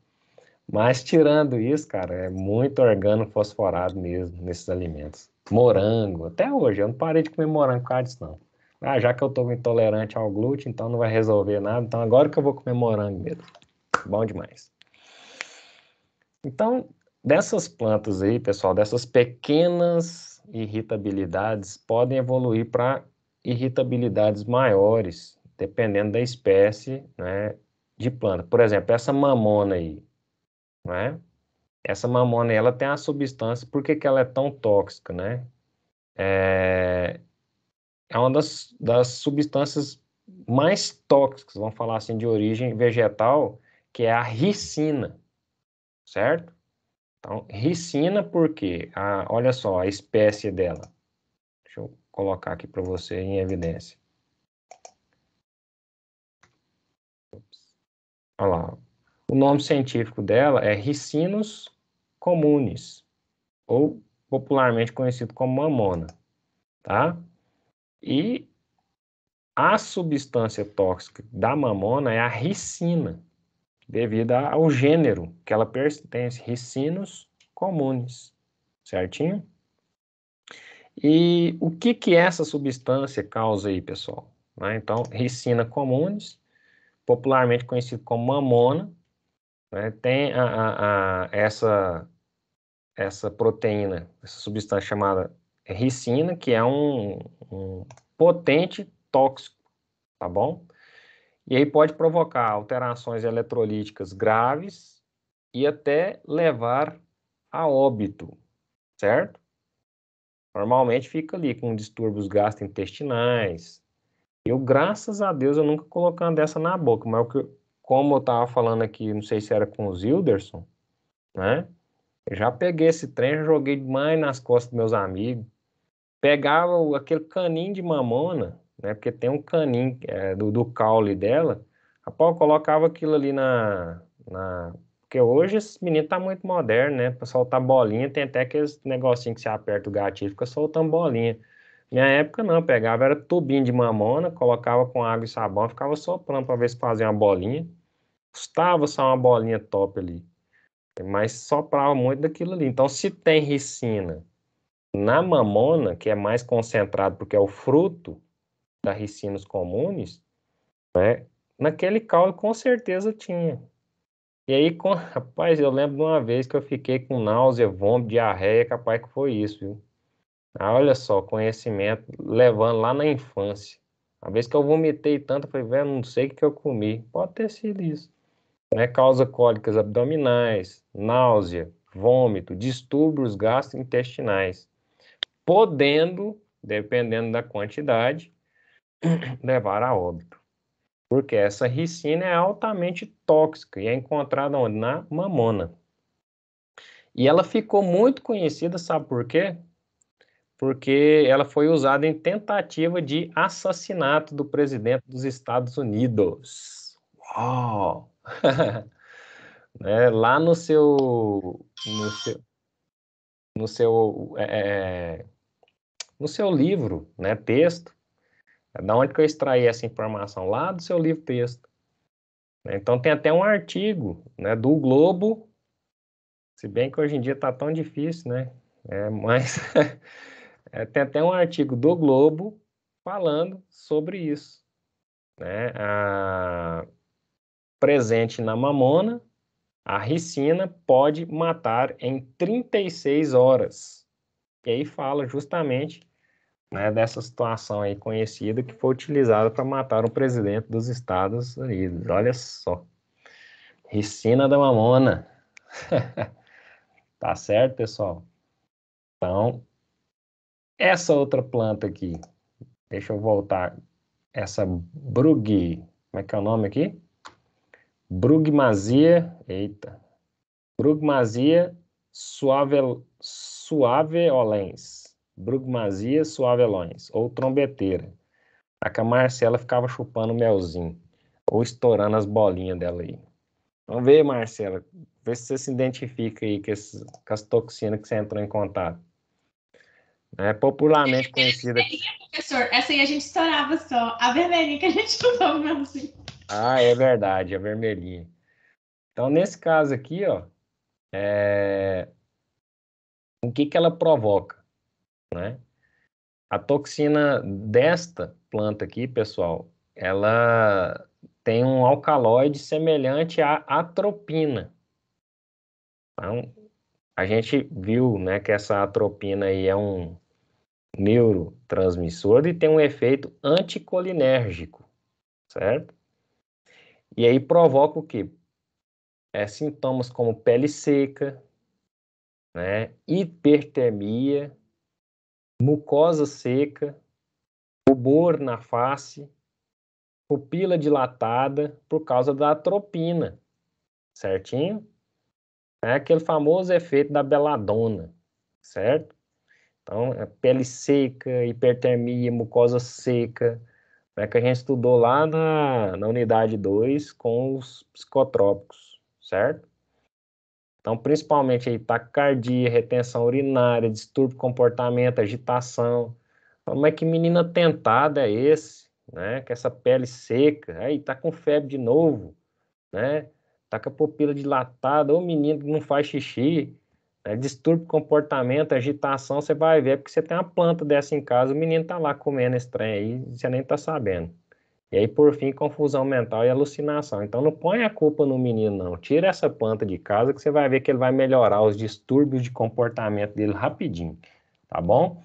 Mas tirando isso, cara, é muito organo fosforado mesmo nesses alimentos. Morango, até hoje, eu não parei de comer morango por causa disso, não. Ah, já que eu tô intolerante ao glúten, então não vai resolver nada, então agora que eu vou comer morango mesmo. Bom demais. Então, dessas plantas aí, pessoal, dessas pequenas irritabilidades podem evoluir para irritabilidades maiores, dependendo da espécie né, de planta. Por exemplo, essa mamona aí, né? Essa mamona, ela tem a substância, por que, que ela é tão tóxica, né? É, é uma das, das substâncias mais tóxicas, vamos falar assim, de origem vegetal, que é a ricina, certo? Então, ricina porque, a, olha só, a espécie dela. Deixa eu colocar aqui para você em evidência. Ups. Olha lá, o nome científico dela é Ricinus communis, ou popularmente conhecido como mamona, tá? E a substância tóxica da mamona é a ricina, devido ao gênero que ela pertence, Ricinus communis, certinho? E o que que essa substância causa aí, pessoal? Né? Então, ricina comunis, popularmente conhecido como mamona, né, tem a, a, a, essa, essa proteína, essa substância chamada ricina, que é um, um potente tóxico, tá bom? E aí pode provocar alterações eletrolíticas graves e até levar a óbito, certo? Normalmente fica ali com distúrbios gastrointestinais. Eu, graças a Deus, eu nunca colocando essa na boca, mas o que, como eu estava falando aqui, não sei se era com o Zilderson, né? Eu já peguei esse trem, joguei demais nas costas dos meus amigos. Pegava aquele caninho de mamona, né? Porque tem um caninho é, do, do caule dela. Rapaz, eu colocava aquilo ali na, na... Porque hoje esse menino tá muito moderno, né? Pra soltar tá bolinha, tem até aqueles negocinho que você aperta o gatilho, fica soltando bolinha. Minha época não, pegava era tubinho de mamona, colocava com água e sabão, ficava soprando para ver se fazia uma bolinha. Custava só uma bolinha top ali. Mas soprava muito daquilo ali. Então, se tem ricina na mamona, que é mais concentrado porque é o fruto da ricinos comunes, né? Naquele caule com certeza tinha. E aí, com... rapaz, eu lembro de uma vez que eu fiquei com náusea, vômito, diarreia, capaz que foi isso, viu? Ah, olha só, conhecimento levando lá na infância. A vez que eu vomitei tanto, eu falei, velho, não sei o que eu comi. Pode ter sido isso. Né? Causa cólicas abdominais, náusea, vômito, distúrbios gastrointestinais. Podendo, dependendo da quantidade, levar a óbito. Porque essa ricina é altamente tóxica e é encontrada onde? Na mamona. E ela ficou muito conhecida, sabe por quê? porque ela foi usada em tentativa de assassinato do presidente dos Estados Unidos. Uau! né? Lá no seu, no seu, no seu, é, é, é no seu livro, né, texto, é da onde que eu extraí essa informação? Lá do seu livro texto. Né, então tem até um artigo né, do Globo, se bem que hoje em dia está tão difícil, né? É, mas É, tem até um artigo do Globo falando sobre isso. Né? A... Presente na mamona, a ricina pode matar em 36 horas. E aí fala justamente né, dessa situação aí conhecida que foi utilizada para matar o presidente dos Estados Unidos. Olha só. Ricina da mamona. tá certo, pessoal? Então, essa outra planta aqui. Deixa eu voltar. Essa Brug, como é que é o nome aqui? brugmazia eita. brugmazia suave, suaveolens. brugmazia suavelões, ou trombeteira. A que a Marcela ficava chupando melzinho, ou estourando as bolinhas dela aí. Vamos ver, Marcela, vê se você se identifica aí com, esse, com as toxinas que você entrou em contato. É popularmente é conhecida. Professor, essa aí a gente estourava só. A vermelhinha que a gente usava mesmo assim. Ah, é verdade, a vermelhinha. Então, nesse caso aqui, ó, é... o que, que ela provoca? Né? A toxina desta planta aqui, pessoal, ela tem um alcaloide semelhante à atropina. Então, a gente viu né, que essa atropina aí é um neurotransmissor e tem um efeito anticolinérgico, certo? E aí provoca o quê? É, sintomas como pele seca, né, hipertermia, mucosa seca, rubor na face, pupila dilatada por causa da atropina, certinho? É aquele famoso efeito da beladona, certo? Então, é pele seca, hipertermia, mucosa seca, né, que a gente estudou lá na, na unidade 2 com os psicotrópicos, certo? Então, principalmente aí, tacardia, retenção urinária, distúrbio de comportamento, agitação. Como é que menina tentada é esse, né? Com essa pele seca, aí tá com febre de novo, né? tá com a pupila dilatada, ou menino que não faz xixi, né, distúrbio comportamento, agitação, você vai ver, é porque você tem uma planta dessa em casa, o menino tá lá comendo estranho aí, você nem tá sabendo. E aí, por fim, confusão mental e alucinação. Então, não põe a culpa no menino, não. Tira essa planta de casa que você vai ver que ele vai melhorar os distúrbios de comportamento dele rapidinho, tá bom?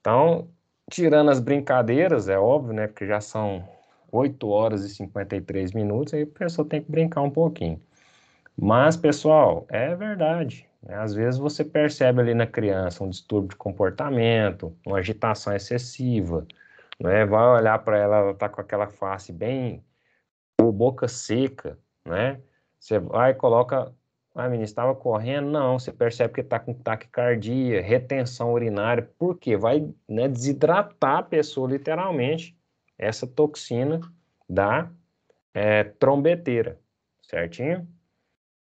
Então, tirando as brincadeiras, é óbvio, né, porque já são 8 horas e 53 minutos, aí a pessoa tem que brincar um pouquinho. Mas, pessoal, é verdade. Né? Às vezes você percebe ali na criança um distúrbio de comportamento, uma agitação excessiva, né? Vai olhar para ela, ela tá com aquela face bem ou boca seca, né? Você vai e coloca, ah, menina, estava correndo? Não, você percebe que está com taquicardia, retenção urinária, por quê vai né, desidratar a pessoa literalmente essa toxina da é, trombeteira, certinho?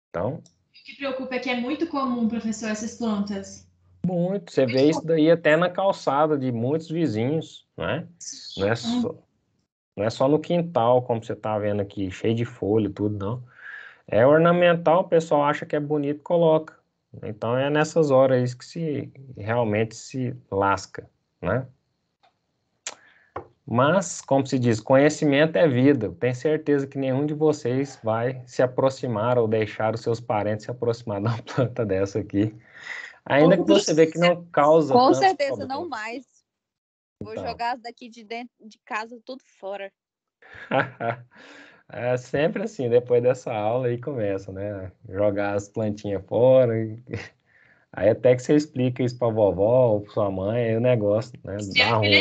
Então. O que preocupa é que é muito comum, professor, essas plantas. Muito. Você vê isso daí até na calçada de muitos vizinhos, né? Não é só, não é só no quintal, como você está vendo aqui, cheio de folha, e tudo, não. É ornamental, o pessoal acha que é bonito, coloca. Então é nessas horas que se realmente se lasca, né? Mas, como se diz, conhecimento é vida. tenho certeza que nenhum de vocês vai se aproximar ou deixar os seus parentes se aproximar de uma planta dessa aqui. Ainda que você vê que não causa. Com certeza, problemas. não mais. Vou então. jogar as daqui de dentro de casa tudo fora. é sempre assim, depois dessa aula aí começa, né? Jogar as plantinhas fora. Aí até que você explica isso pra vovó ou pra sua mãe, aí o negócio, né? É dá ruim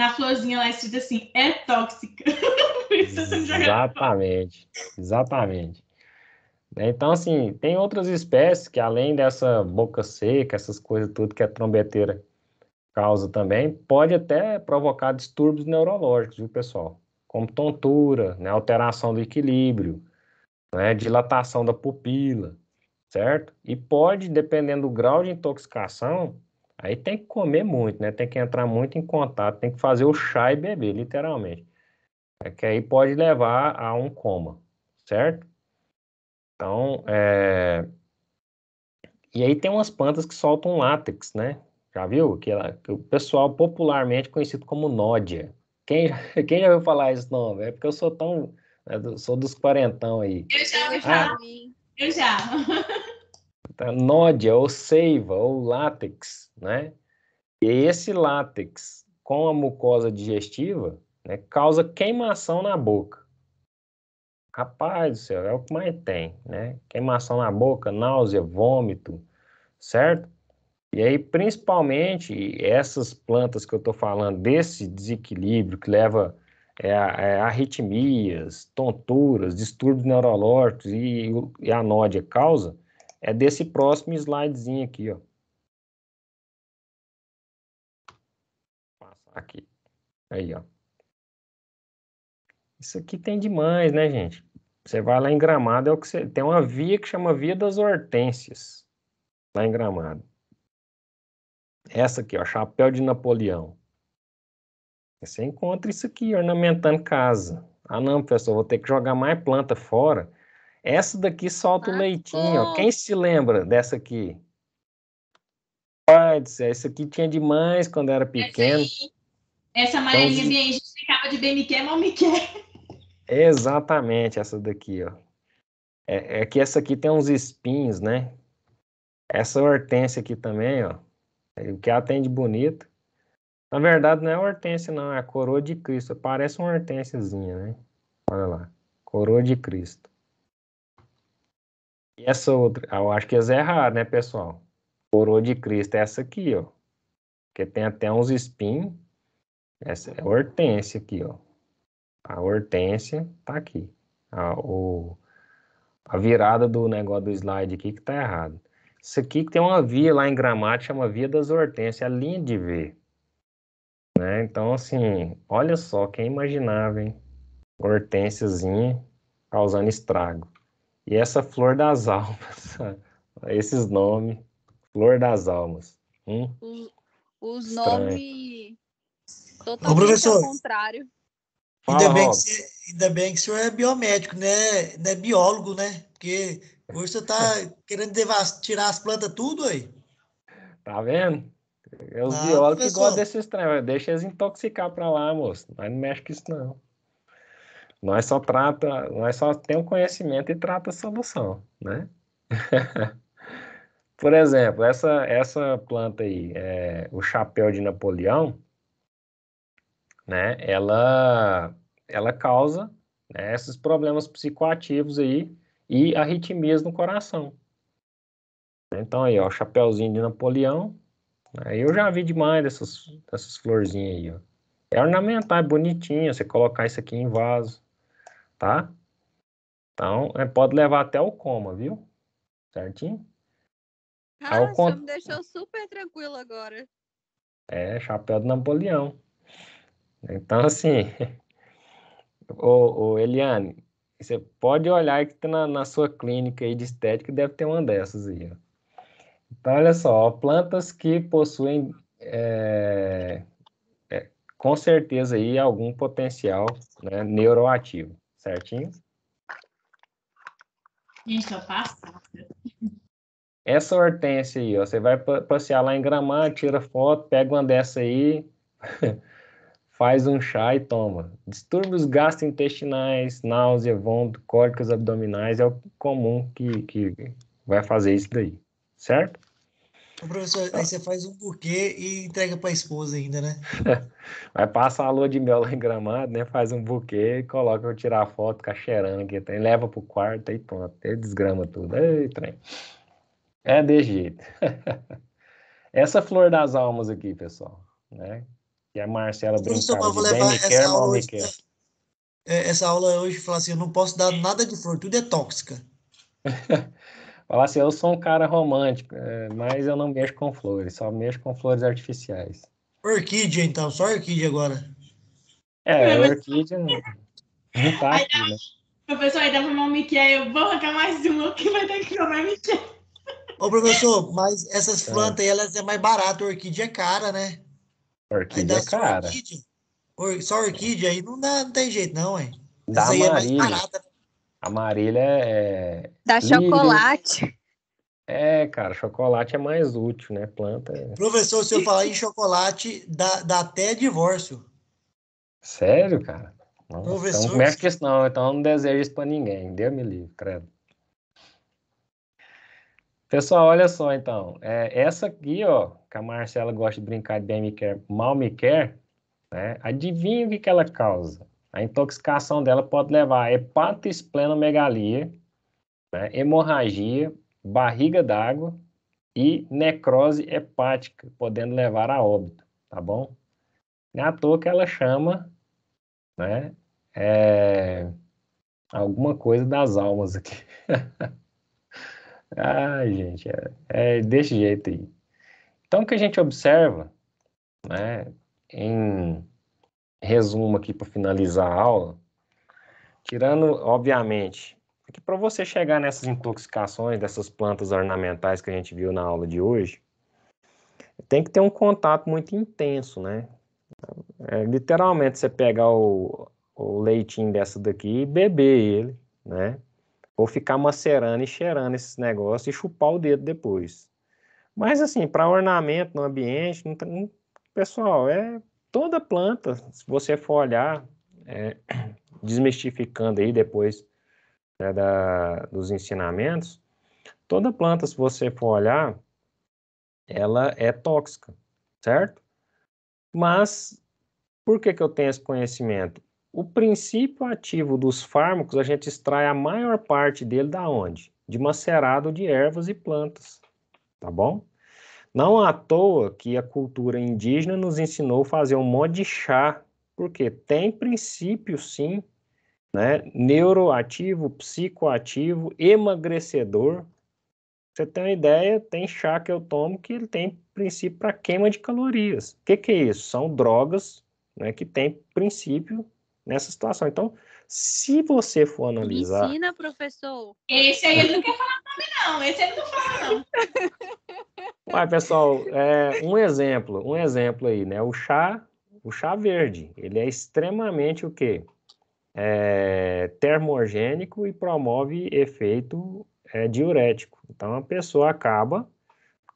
na florzinha lá escrito assim, é tóxica. exatamente, exatamente. É, então, assim, tem outras espécies que além dessa boca seca, essas coisas tudo que a é trombeteira causa também, pode até provocar distúrbios neurológicos, viu, pessoal? Como tontura, né, alteração do equilíbrio, né, dilatação da pupila, certo? E pode, dependendo do grau de intoxicação, Aí tem que comer muito, né? Tem que entrar muito em contato, tem que fazer o chá e beber, literalmente. É que aí pode levar a um coma, certo? Então, é... E aí tem umas plantas que soltam látex, né? Já viu? Que, ela, que o pessoal popularmente é conhecido como nódia. Quem, quem já ouviu falar esse nome? É porque eu sou tão... Né, sou dos quarentão aí. Eu já ah. eu já. Ah, eu já tá? nódia, ou seiva, ou látex, né? E esse látex com a mucosa digestiva né, causa queimação na boca. Rapaz do céu, é o que mais tem, né? Queimação na boca, náusea, vômito, certo? E aí, principalmente, essas plantas que eu estou falando, desse desequilíbrio que leva é, é, arritmias, tonturas, distúrbios neurológicos e, e a nódia causa, é desse próximo slidezinho aqui, ó. Passar aqui. Aí, ó. Isso aqui tem demais, né, gente? Você vai lá em Gramado, é o que você... tem uma via que chama Via das Hortênsias, lá em Gramado. Essa aqui, ó, Chapéu de Napoleão. Você encontra isso aqui, ornamentando casa. Ah, não, professor, vou ter que jogar mais planta fora essa daqui solta o ah, leitinho. Quem se lembra dessa aqui? Pode ser. Essa aqui tinha demais quando era pequeno. Essa, essa então, amarelinha então, aí, a gente ficava de bem me quer, mal me quer. Exatamente, essa daqui, ó. É, é, que essa aqui tem uns espinhos, né? Essa hortênsia aqui também, ó. É, o que atende bonito. Na verdade, não é hortênsia, não. É a coroa de Cristo. Parece uma hortênsiazinha, né? Olha lá. Coroa de Cristo. E essa outra, ah, eu acho que eles é erraram, né, pessoal? Coroa de Cristo é essa aqui, ó. Porque tem até uns espinhos. Essa é a hortência aqui, ó. A hortência tá aqui. A, o, a virada do negócio do slide aqui que tá errado. Isso aqui que tem uma via lá em gramática, chama Via das Hortênsias, é a linha de V. Né? Então, assim, olha só, quem imaginava, hein? Hortênsiazinha causando estrago. E essa Flor das Almas, esses nomes, Flor das Almas. Hum? Os, os nomes totalmente Ô, ao contrário. Ainda, bem que você, ainda bem que o senhor é biomédico, né? Não é biólogo, né? Porque hoje você está querendo tirar as plantas tudo aí. Tá vendo? É os ah, biólogos professor. que gostam desses trem. Deixa eles intoxicar para lá, moço. Mas não mexe com isso, não nós é só trata, nós é só tem um conhecimento e trata a solução, né? Por exemplo, essa, essa planta aí, é, o chapéu de Napoleão, né, ela, ela causa né, esses problemas psicoativos aí e arritmias no coração. Então aí, ó, o chapéuzinho de Napoleão, aí eu já vi demais dessas, dessas florzinhas aí, ó. É ornamental é bonitinho, você colocar isso aqui em vaso, tá? Então, é, pode levar até o coma, viu? Certinho? Ah, Ao cont... me deixou super tranquilo agora. É, chapéu de Napoleão. Então, assim, ô, ô, Eliane, você pode olhar que tá na, na sua clínica aí de estética deve ter uma dessas aí. Ó. Então, olha só, plantas que possuem é, é, com certeza aí algum potencial né, neuroativo certinho? Gente, eu passo. Essa hortênsia aí, ó, você vai passear lá em Gramado, tira foto, pega uma dessa aí, faz um chá e toma. Distúrbios gastrointestinais, náusea, vômito, cólicas abdominais é o comum que, que vai fazer isso daí, certo? O professor, aí você faz um buquê e entrega para a esposa ainda, né? Vai passa a lua de mel lá em Gramado, né? Faz um buquê, coloca eu tirar a foto, fica cheirando aqui, trem, leva pro quarto e pronto. Aí desgrama tudo. Ei, trem. É desse jeito. essa flor das almas aqui, pessoal, né? Que a Marcela brincava de bem me quer, mal me quer. Né? É, essa aula hoje fala assim, eu não posso dar nada de flor, tudo é tóxica. Falar assim, eu sou um cara romântico, é, mas eu não mexo com flores, só mexo com flores artificiais. Orquídea, então, só orquídea agora. É, orquídea não, não tá aqui, né? Professor, aí dá pra um Mickey, eu vou arrancar mais uma, que vai ter que comer Mickey. Ô, professor, mas essas é. plantas aí, elas é mais barato, orquídea é cara, né? Orquídea é cara. Orquídea. Só orquídea aí não, dá, não tem jeito, não, hein? Dá aí é mais barata, né? A Marília é. da chocolate. É, cara, chocolate é mais útil, né? Planta. É... Professor, se eu falar em chocolate, dá, dá até divórcio. Sério, cara? Então não, Professor... Então, mexe com isso, não. Então, não desejo isso pra ninguém. Deus me livre, credo. Pessoal, olha só então. É, essa aqui, ó, que a Marcela gosta de brincar de bem me quer, mal me quer, né? Adivinha o que, que ela causa? A intoxicação dela pode levar a hepatosplenomegalia, né, hemorragia, barriga d'água e necrose hepática, podendo levar a óbito, tá bom? Não é à toa que ela chama, né, é, alguma coisa das almas aqui. Ai, gente, é, é, desse jeito aí. Então, o que a gente observa, né, em resumo aqui para finalizar a aula, tirando, obviamente, é que para você chegar nessas intoxicações dessas plantas ornamentais que a gente viu na aula de hoje, tem que ter um contato muito intenso, né? É, literalmente, você pegar o, o leitinho dessa daqui e beber ele, né? Ou ficar macerando e cheirando esses negócios e chupar o dedo depois. Mas, assim, para ornamento no ambiente, não, pessoal, é toda planta, se você for olhar, é, desmistificando aí depois né, da, dos ensinamentos, toda planta, se você for olhar, ela é tóxica, certo? Mas por que, que eu tenho esse conhecimento? O princípio ativo dos fármacos, a gente extrai a maior parte dele da onde? De macerado de ervas e plantas, tá bom? Não à toa que a cultura indígena nos ensinou a fazer um monte de chá, porque tem princípio, sim, né? neuroativo, psicoativo, emagrecedor. Você tem uma ideia, tem chá que eu tomo que ele tem princípio para queima de calorias. O que, que, é isso? São drogas né, que tem princípio nessa situação. Então, se você for analisar. Ensina, professor. Esse aí ele não quer falar nome, não. Esse ele não fala, não. Mas, pessoal, é, um exemplo, um exemplo aí, né? O chá, o chá verde, ele é extremamente o quê? É, termogênico e promove efeito é, diurético. Então, a pessoa acaba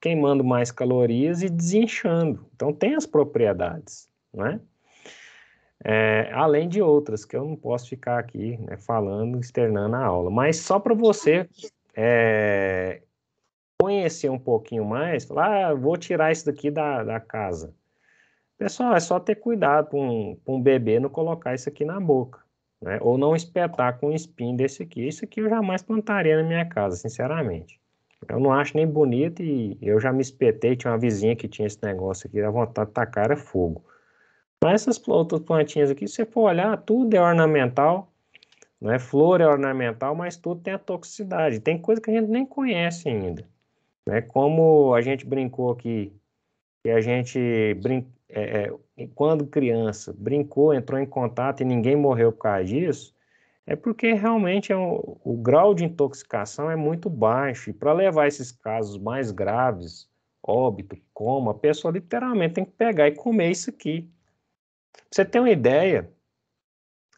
queimando mais calorias e desinchando. Então, tem as propriedades, né? É, além de outras, que eu não posso ficar aqui né, falando, externando a aula. Mas só para você é, conhecer um pouquinho mais, falar, ah, vou tirar isso daqui da, da casa. Pessoal, é só ter cuidado com um, um bebê não colocar isso aqui na boca. Né? Ou não espetar com um espinho desse aqui. Isso aqui eu jamais plantaria na minha casa, sinceramente. Eu não acho nem bonito e eu já me espetei. Tinha uma vizinha que tinha esse negócio aqui, a vontade de tacar era fogo. Mas então, essas outras plantinhas aqui, se você for olhar, tudo é ornamental, né? Flor é ornamental, mas tudo tem a toxicidade. Tem coisa que a gente nem conhece ainda, né? Como a gente brincou aqui, que a gente brin... É, é quando criança brincou, entrou em contato e ninguém morreu por causa disso, é porque realmente é um, o grau de intoxicação é muito baixo. E para levar esses casos mais graves, óbito, coma, a pessoa literalmente tem que pegar e comer isso aqui. Pra você ter uma ideia,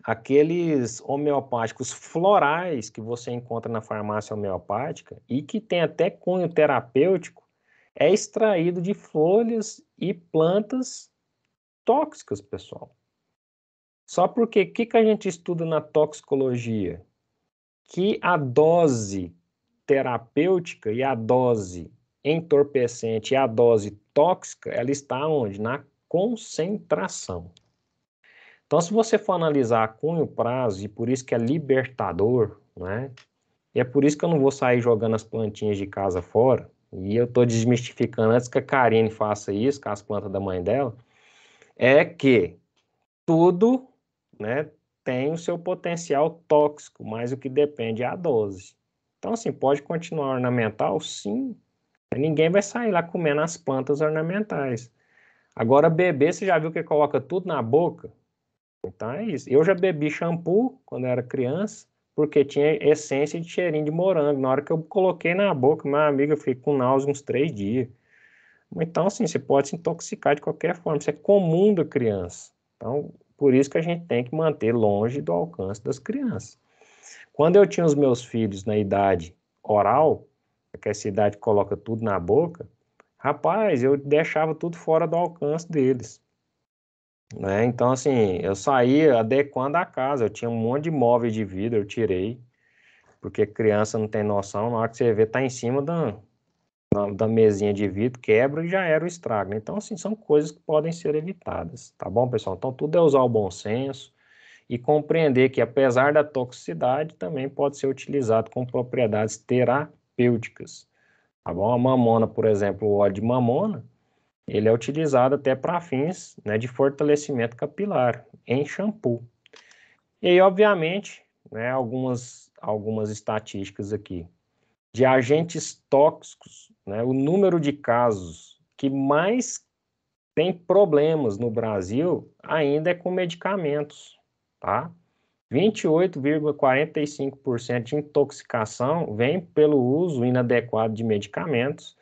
aqueles homeopáticos florais que você encontra na farmácia homeopática e que tem até cunho terapêutico é extraído de folhas e plantas tóxicas, pessoal. Só porque o que, que a gente estuda na toxicologia? Que a dose terapêutica e a dose entorpecente e a dose tóxica, ela está onde? Na concentração. Então, se você for analisar a cunho prazo, e por isso que é libertador, né? E é por isso que eu não vou sair jogando as plantinhas de casa fora. E eu estou desmistificando antes que a Karine faça isso com as plantas da mãe dela. É que tudo né, tem o seu potencial tóxico, mas o que depende é a dose. Então, assim, pode continuar ornamental? Sim. Ninguém vai sair lá comendo as plantas ornamentais. Agora, bebê, você já viu que coloca tudo na boca? Então é isso. Eu já bebi shampoo quando era criança, porque tinha essência de cheirinho de morango. Na hora que eu coloquei na boca, minha amiga, eu fiquei com náusea uns três dias. Então, assim, você pode se intoxicar de qualquer forma, isso é comum da criança. Então, por isso que a gente tem que manter longe do alcance das crianças. Quando eu tinha os meus filhos na idade oral, que essa idade coloca tudo na boca, rapaz, eu deixava tudo fora do alcance deles. Né? Então, assim, eu saí adequando a casa, eu tinha um monte de móveis de vidro, eu tirei, porque criança não tem noção, na hora que você vê, tá em cima da, da, da mesinha de vidro, quebra e já era o estrago. Né? Então, assim, são coisas que podem ser evitadas, tá bom, pessoal? Então, tudo é usar o bom senso e compreender que, apesar da toxicidade, também pode ser utilizado com propriedades terapêuticas, tá bom? A mamona, por exemplo, o óleo de mamona, ele é utilizado até para fins né, de fortalecimento capilar em shampoo. E aí, obviamente, né, algumas, algumas estatísticas aqui. De agentes tóxicos, né, o número de casos que mais tem problemas no Brasil ainda é com medicamentos, tá? 28,45% de intoxicação vem pelo uso inadequado de medicamentos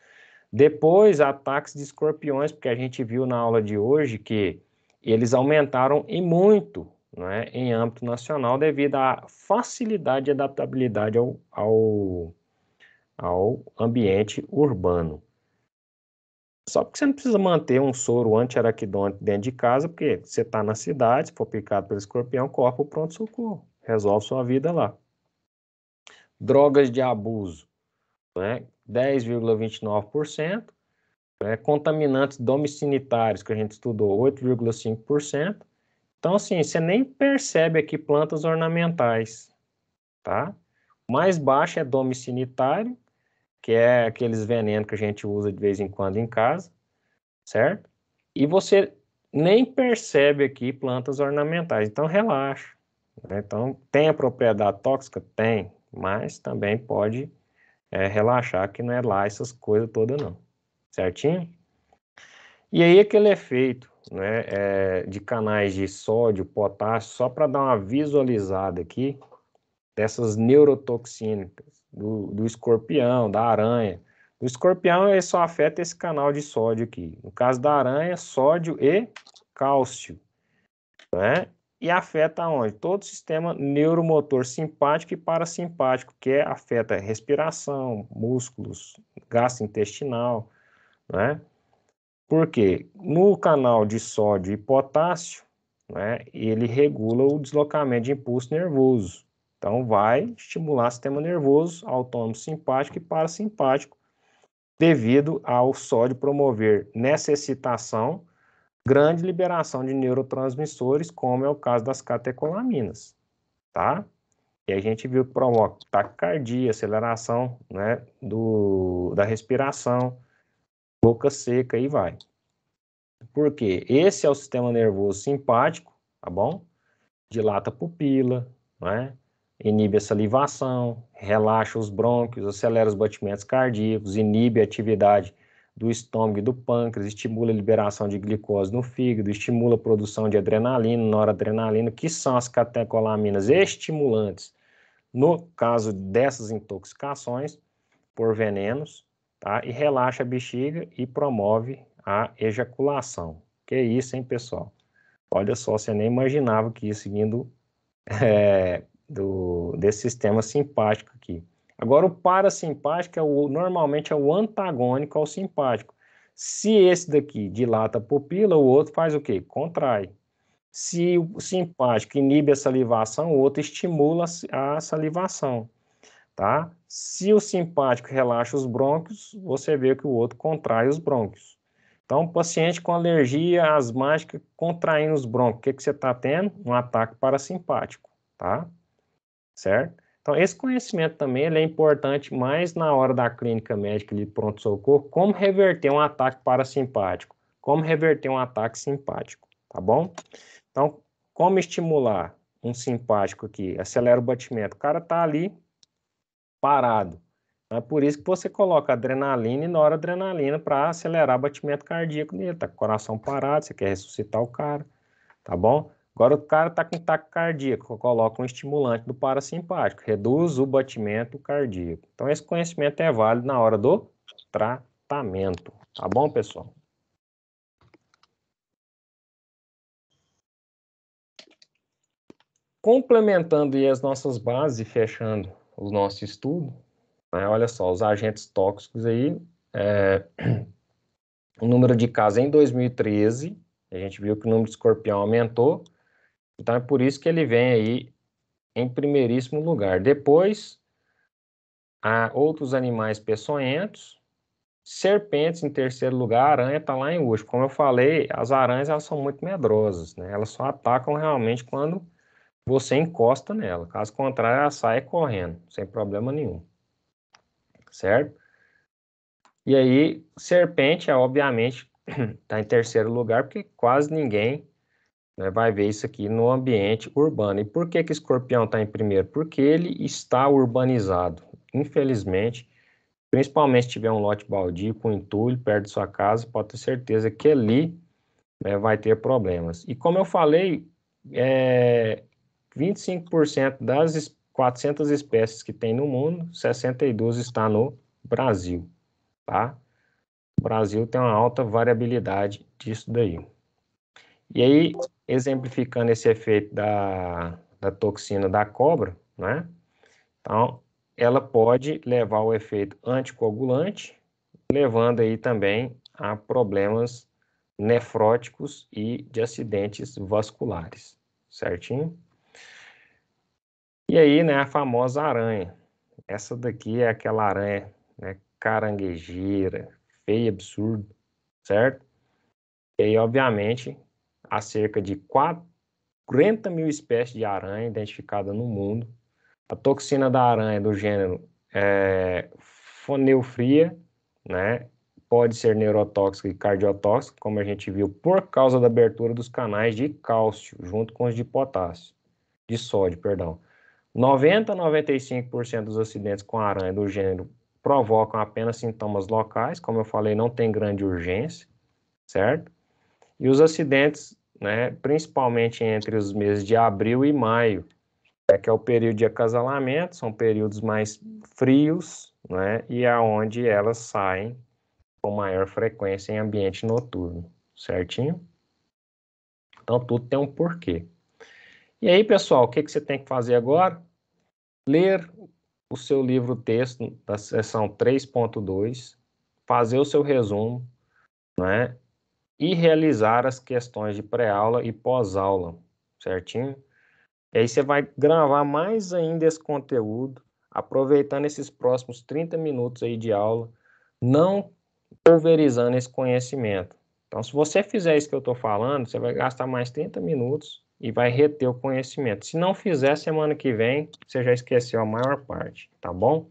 depois, ataques de escorpiões, porque a gente viu na aula de hoje que eles aumentaram e muito né, em âmbito nacional devido à facilidade e adaptabilidade ao, ao, ao ambiente urbano. Só porque você não precisa manter um soro anti-araquidônico dentro de casa, porque você está na cidade, se for picado pelo escorpião, corpo pronto-socorro. Resolve sua vida lá. Drogas de abuso né, 10,29%, né, contaminantes domicinitários, que a gente estudou, 8,5%. Então, assim, você nem percebe aqui plantas ornamentais, tá? mais baixo é domicinitário, que é aqueles venenos que a gente usa de vez em quando em casa, certo? E você nem percebe aqui plantas ornamentais, então relaxa. Né? Então, tem a propriedade tóxica? Tem, mas também pode é, relaxar, que não é lá essas coisas todas, não. Certinho? E aí aquele efeito né, é, de canais de sódio, potássio, só para dar uma visualizada aqui dessas neurotoxínicas, do, do escorpião, da aranha. O escorpião ele só afeta esse canal de sódio aqui. No caso da aranha, sódio e cálcio. Né? e afeta onde? Todo o sistema neuromotor simpático e parasimpático, que é, afeta respiração, músculos, gastrointestinal, né? Porque no canal de sódio e potássio, né, ele regula o deslocamento de impulso nervoso. Então, vai estimular o sistema nervoso autônomo simpático e parasimpático, devido ao sódio promover necessitação grande liberação de neurotransmissores, como é o caso das catecolaminas, tá? E a gente viu que promove taquicardia, aceleração né, do, da respiração, boca seca e vai. Por quê? Esse é o sistema nervoso simpático, tá bom? Dilata a pupila, né? inibe a salivação, relaxa os brônquios, acelera os batimentos cardíacos, inibe a atividade do estômago e do pâncreas, estimula a liberação de glicose no fígado, estimula a produção de adrenalina, noradrenalina, que são as catecolaminas estimulantes no caso dessas intoxicações por venenos, tá? E relaxa a bexiga e promove a ejaculação. Que isso, hein, pessoal? Olha só, você nem imaginava que ia seguindo é, do, desse sistema simpático aqui. Agora, o parasimpático é o, normalmente é o antagônico ao simpático. Se esse daqui dilata a pupila, o outro faz o quê? Contrai. Se o simpático inibe a salivação, o outro estimula a salivação, tá? Se o simpático relaxa os brônquios, você vê que o outro contrai os brônquios. Então, paciente com alergia asmática contraindo os brônquios, o que, que você está tendo? Um ataque parasimpático, tá? Certo? Então, esse conhecimento também ele é importante mais na hora da clínica médica de pronto-socorro, como reverter um ataque parasimpático, como reverter um ataque simpático, tá bom? Então, como estimular um simpático que acelera o batimento? O cara tá ali parado. É por isso que você coloca adrenalina e noradrenalina para acelerar o batimento cardíaco dele. Tá com o coração parado, você quer ressuscitar o cara, tá bom? Agora o cara está com taque cardíaco, coloca um estimulante do parasimpático, reduz o batimento cardíaco. Então esse conhecimento é válido na hora do tratamento. Tá bom, pessoal? Complementando as nossas bases e fechando o nosso estudo, né, olha só, os agentes tóxicos aí, é, o número de casos em 2013, a gente viu que o número de escorpião aumentou, então é por isso que ele vem aí em primeiríssimo lugar. Depois, há outros animais peçonhentos, serpentes em terceiro lugar, a aranha está lá em último. Como eu falei, as aranhas elas são muito medrosas, né? Elas só atacam realmente quando você encosta nela. Caso contrário, ela sai correndo, sem problema nenhum. Certo? E aí, serpente, é, obviamente, está em terceiro lugar, porque quase ninguém né, vai ver isso aqui no ambiente urbano. E por que, que escorpião está em primeiro? Porque ele está urbanizado. Infelizmente, principalmente se tiver um lote baldio com entulho perto de sua casa, pode ter certeza que ali né, vai ter problemas. E como eu falei, é, 25% das 400 espécies que tem no mundo, 62 está no Brasil, tá? O Brasil tem uma alta variabilidade disso daí. E aí, exemplificando esse efeito da, da toxina da cobra, né? Então, ela pode levar ao efeito anticoagulante, levando aí também a problemas nefróticos e de acidentes vasculares, certinho? E aí, né, a famosa aranha. Essa daqui é aquela aranha, né, caranguejeira, feia, absurdo, certo? E aí, obviamente, há cerca de 40 mil espécies de aranha identificadas no mundo. A toxina da aranha do gênero é, foneufria, né, pode ser neurotóxica e cardiotóxica, como a gente viu, por causa da abertura dos canais de cálcio, junto com os de potássio, de sódio, perdão. 90 a 95% dos acidentes com aranha do gênero provocam apenas sintomas locais, como eu falei, não tem grande urgência, certo? E os acidentes, né, principalmente entre os meses de abril e maio, é que é o período de acasalamento, são períodos mais frios, né, e aonde é onde elas saem com maior frequência em ambiente noturno, certinho? Então tudo tem um porquê. E aí, pessoal, o que, que você tem que fazer agora? Ler o seu livro texto da seção 3.2, fazer o seu resumo, né? e realizar as questões de pré-aula e pós-aula, certinho? E aí você vai gravar mais ainda esse conteúdo, aproveitando esses próximos 30 minutos aí de aula, não pulverizando esse conhecimento. Então, se você fizer isso que eu estou falando, você vai gastar mais 30 minutos e vai reter o conhecimento. Se não fizer, semana que vem, você já esqueceu a maior parte, tá bom?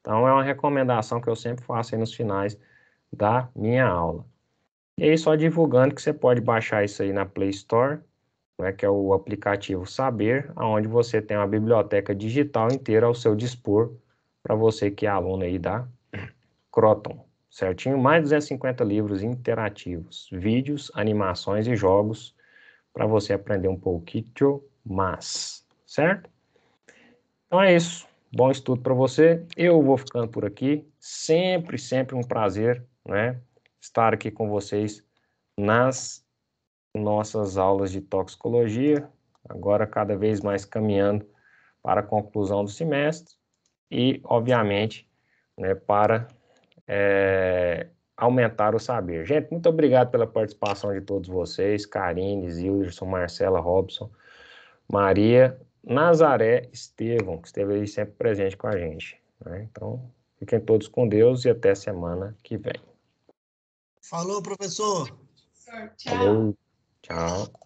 Então, é uma recomendação que eu sempre faço aí nos finais da minha aula. E aí, só divulgando que você pode baixar isso aí na Play Store, né, que é o aplicativo Saber, onde você tem uma biblioteca digital inteira ao seu dispor para você que é aluno aí da Croton, certinho? Mais 250 livros interativos, vídeos, animações e jogos para você aprender um pouquinho mais, certo? Então é isso. Bom estudo para você. Eu vou ficando por aqui. Sempre, sempre um prazer, né? estar aqui com vocês nas nossas aulas de toxicologia, agora cada vez mais caminhando para a conclusão do semestre e, obviamente, né, para é, aumentar o saber. Gente, muito obrigado pela participação de todos vocês, Karine, Zilderson, Marcela, Robson, Maria, Nazaré, Estevão, que esteve aí sempre presente com a gente. Né? Então, fiquem todos com Deus e até semana que vem. Falou, professor. Tchau. Falou. Tchau.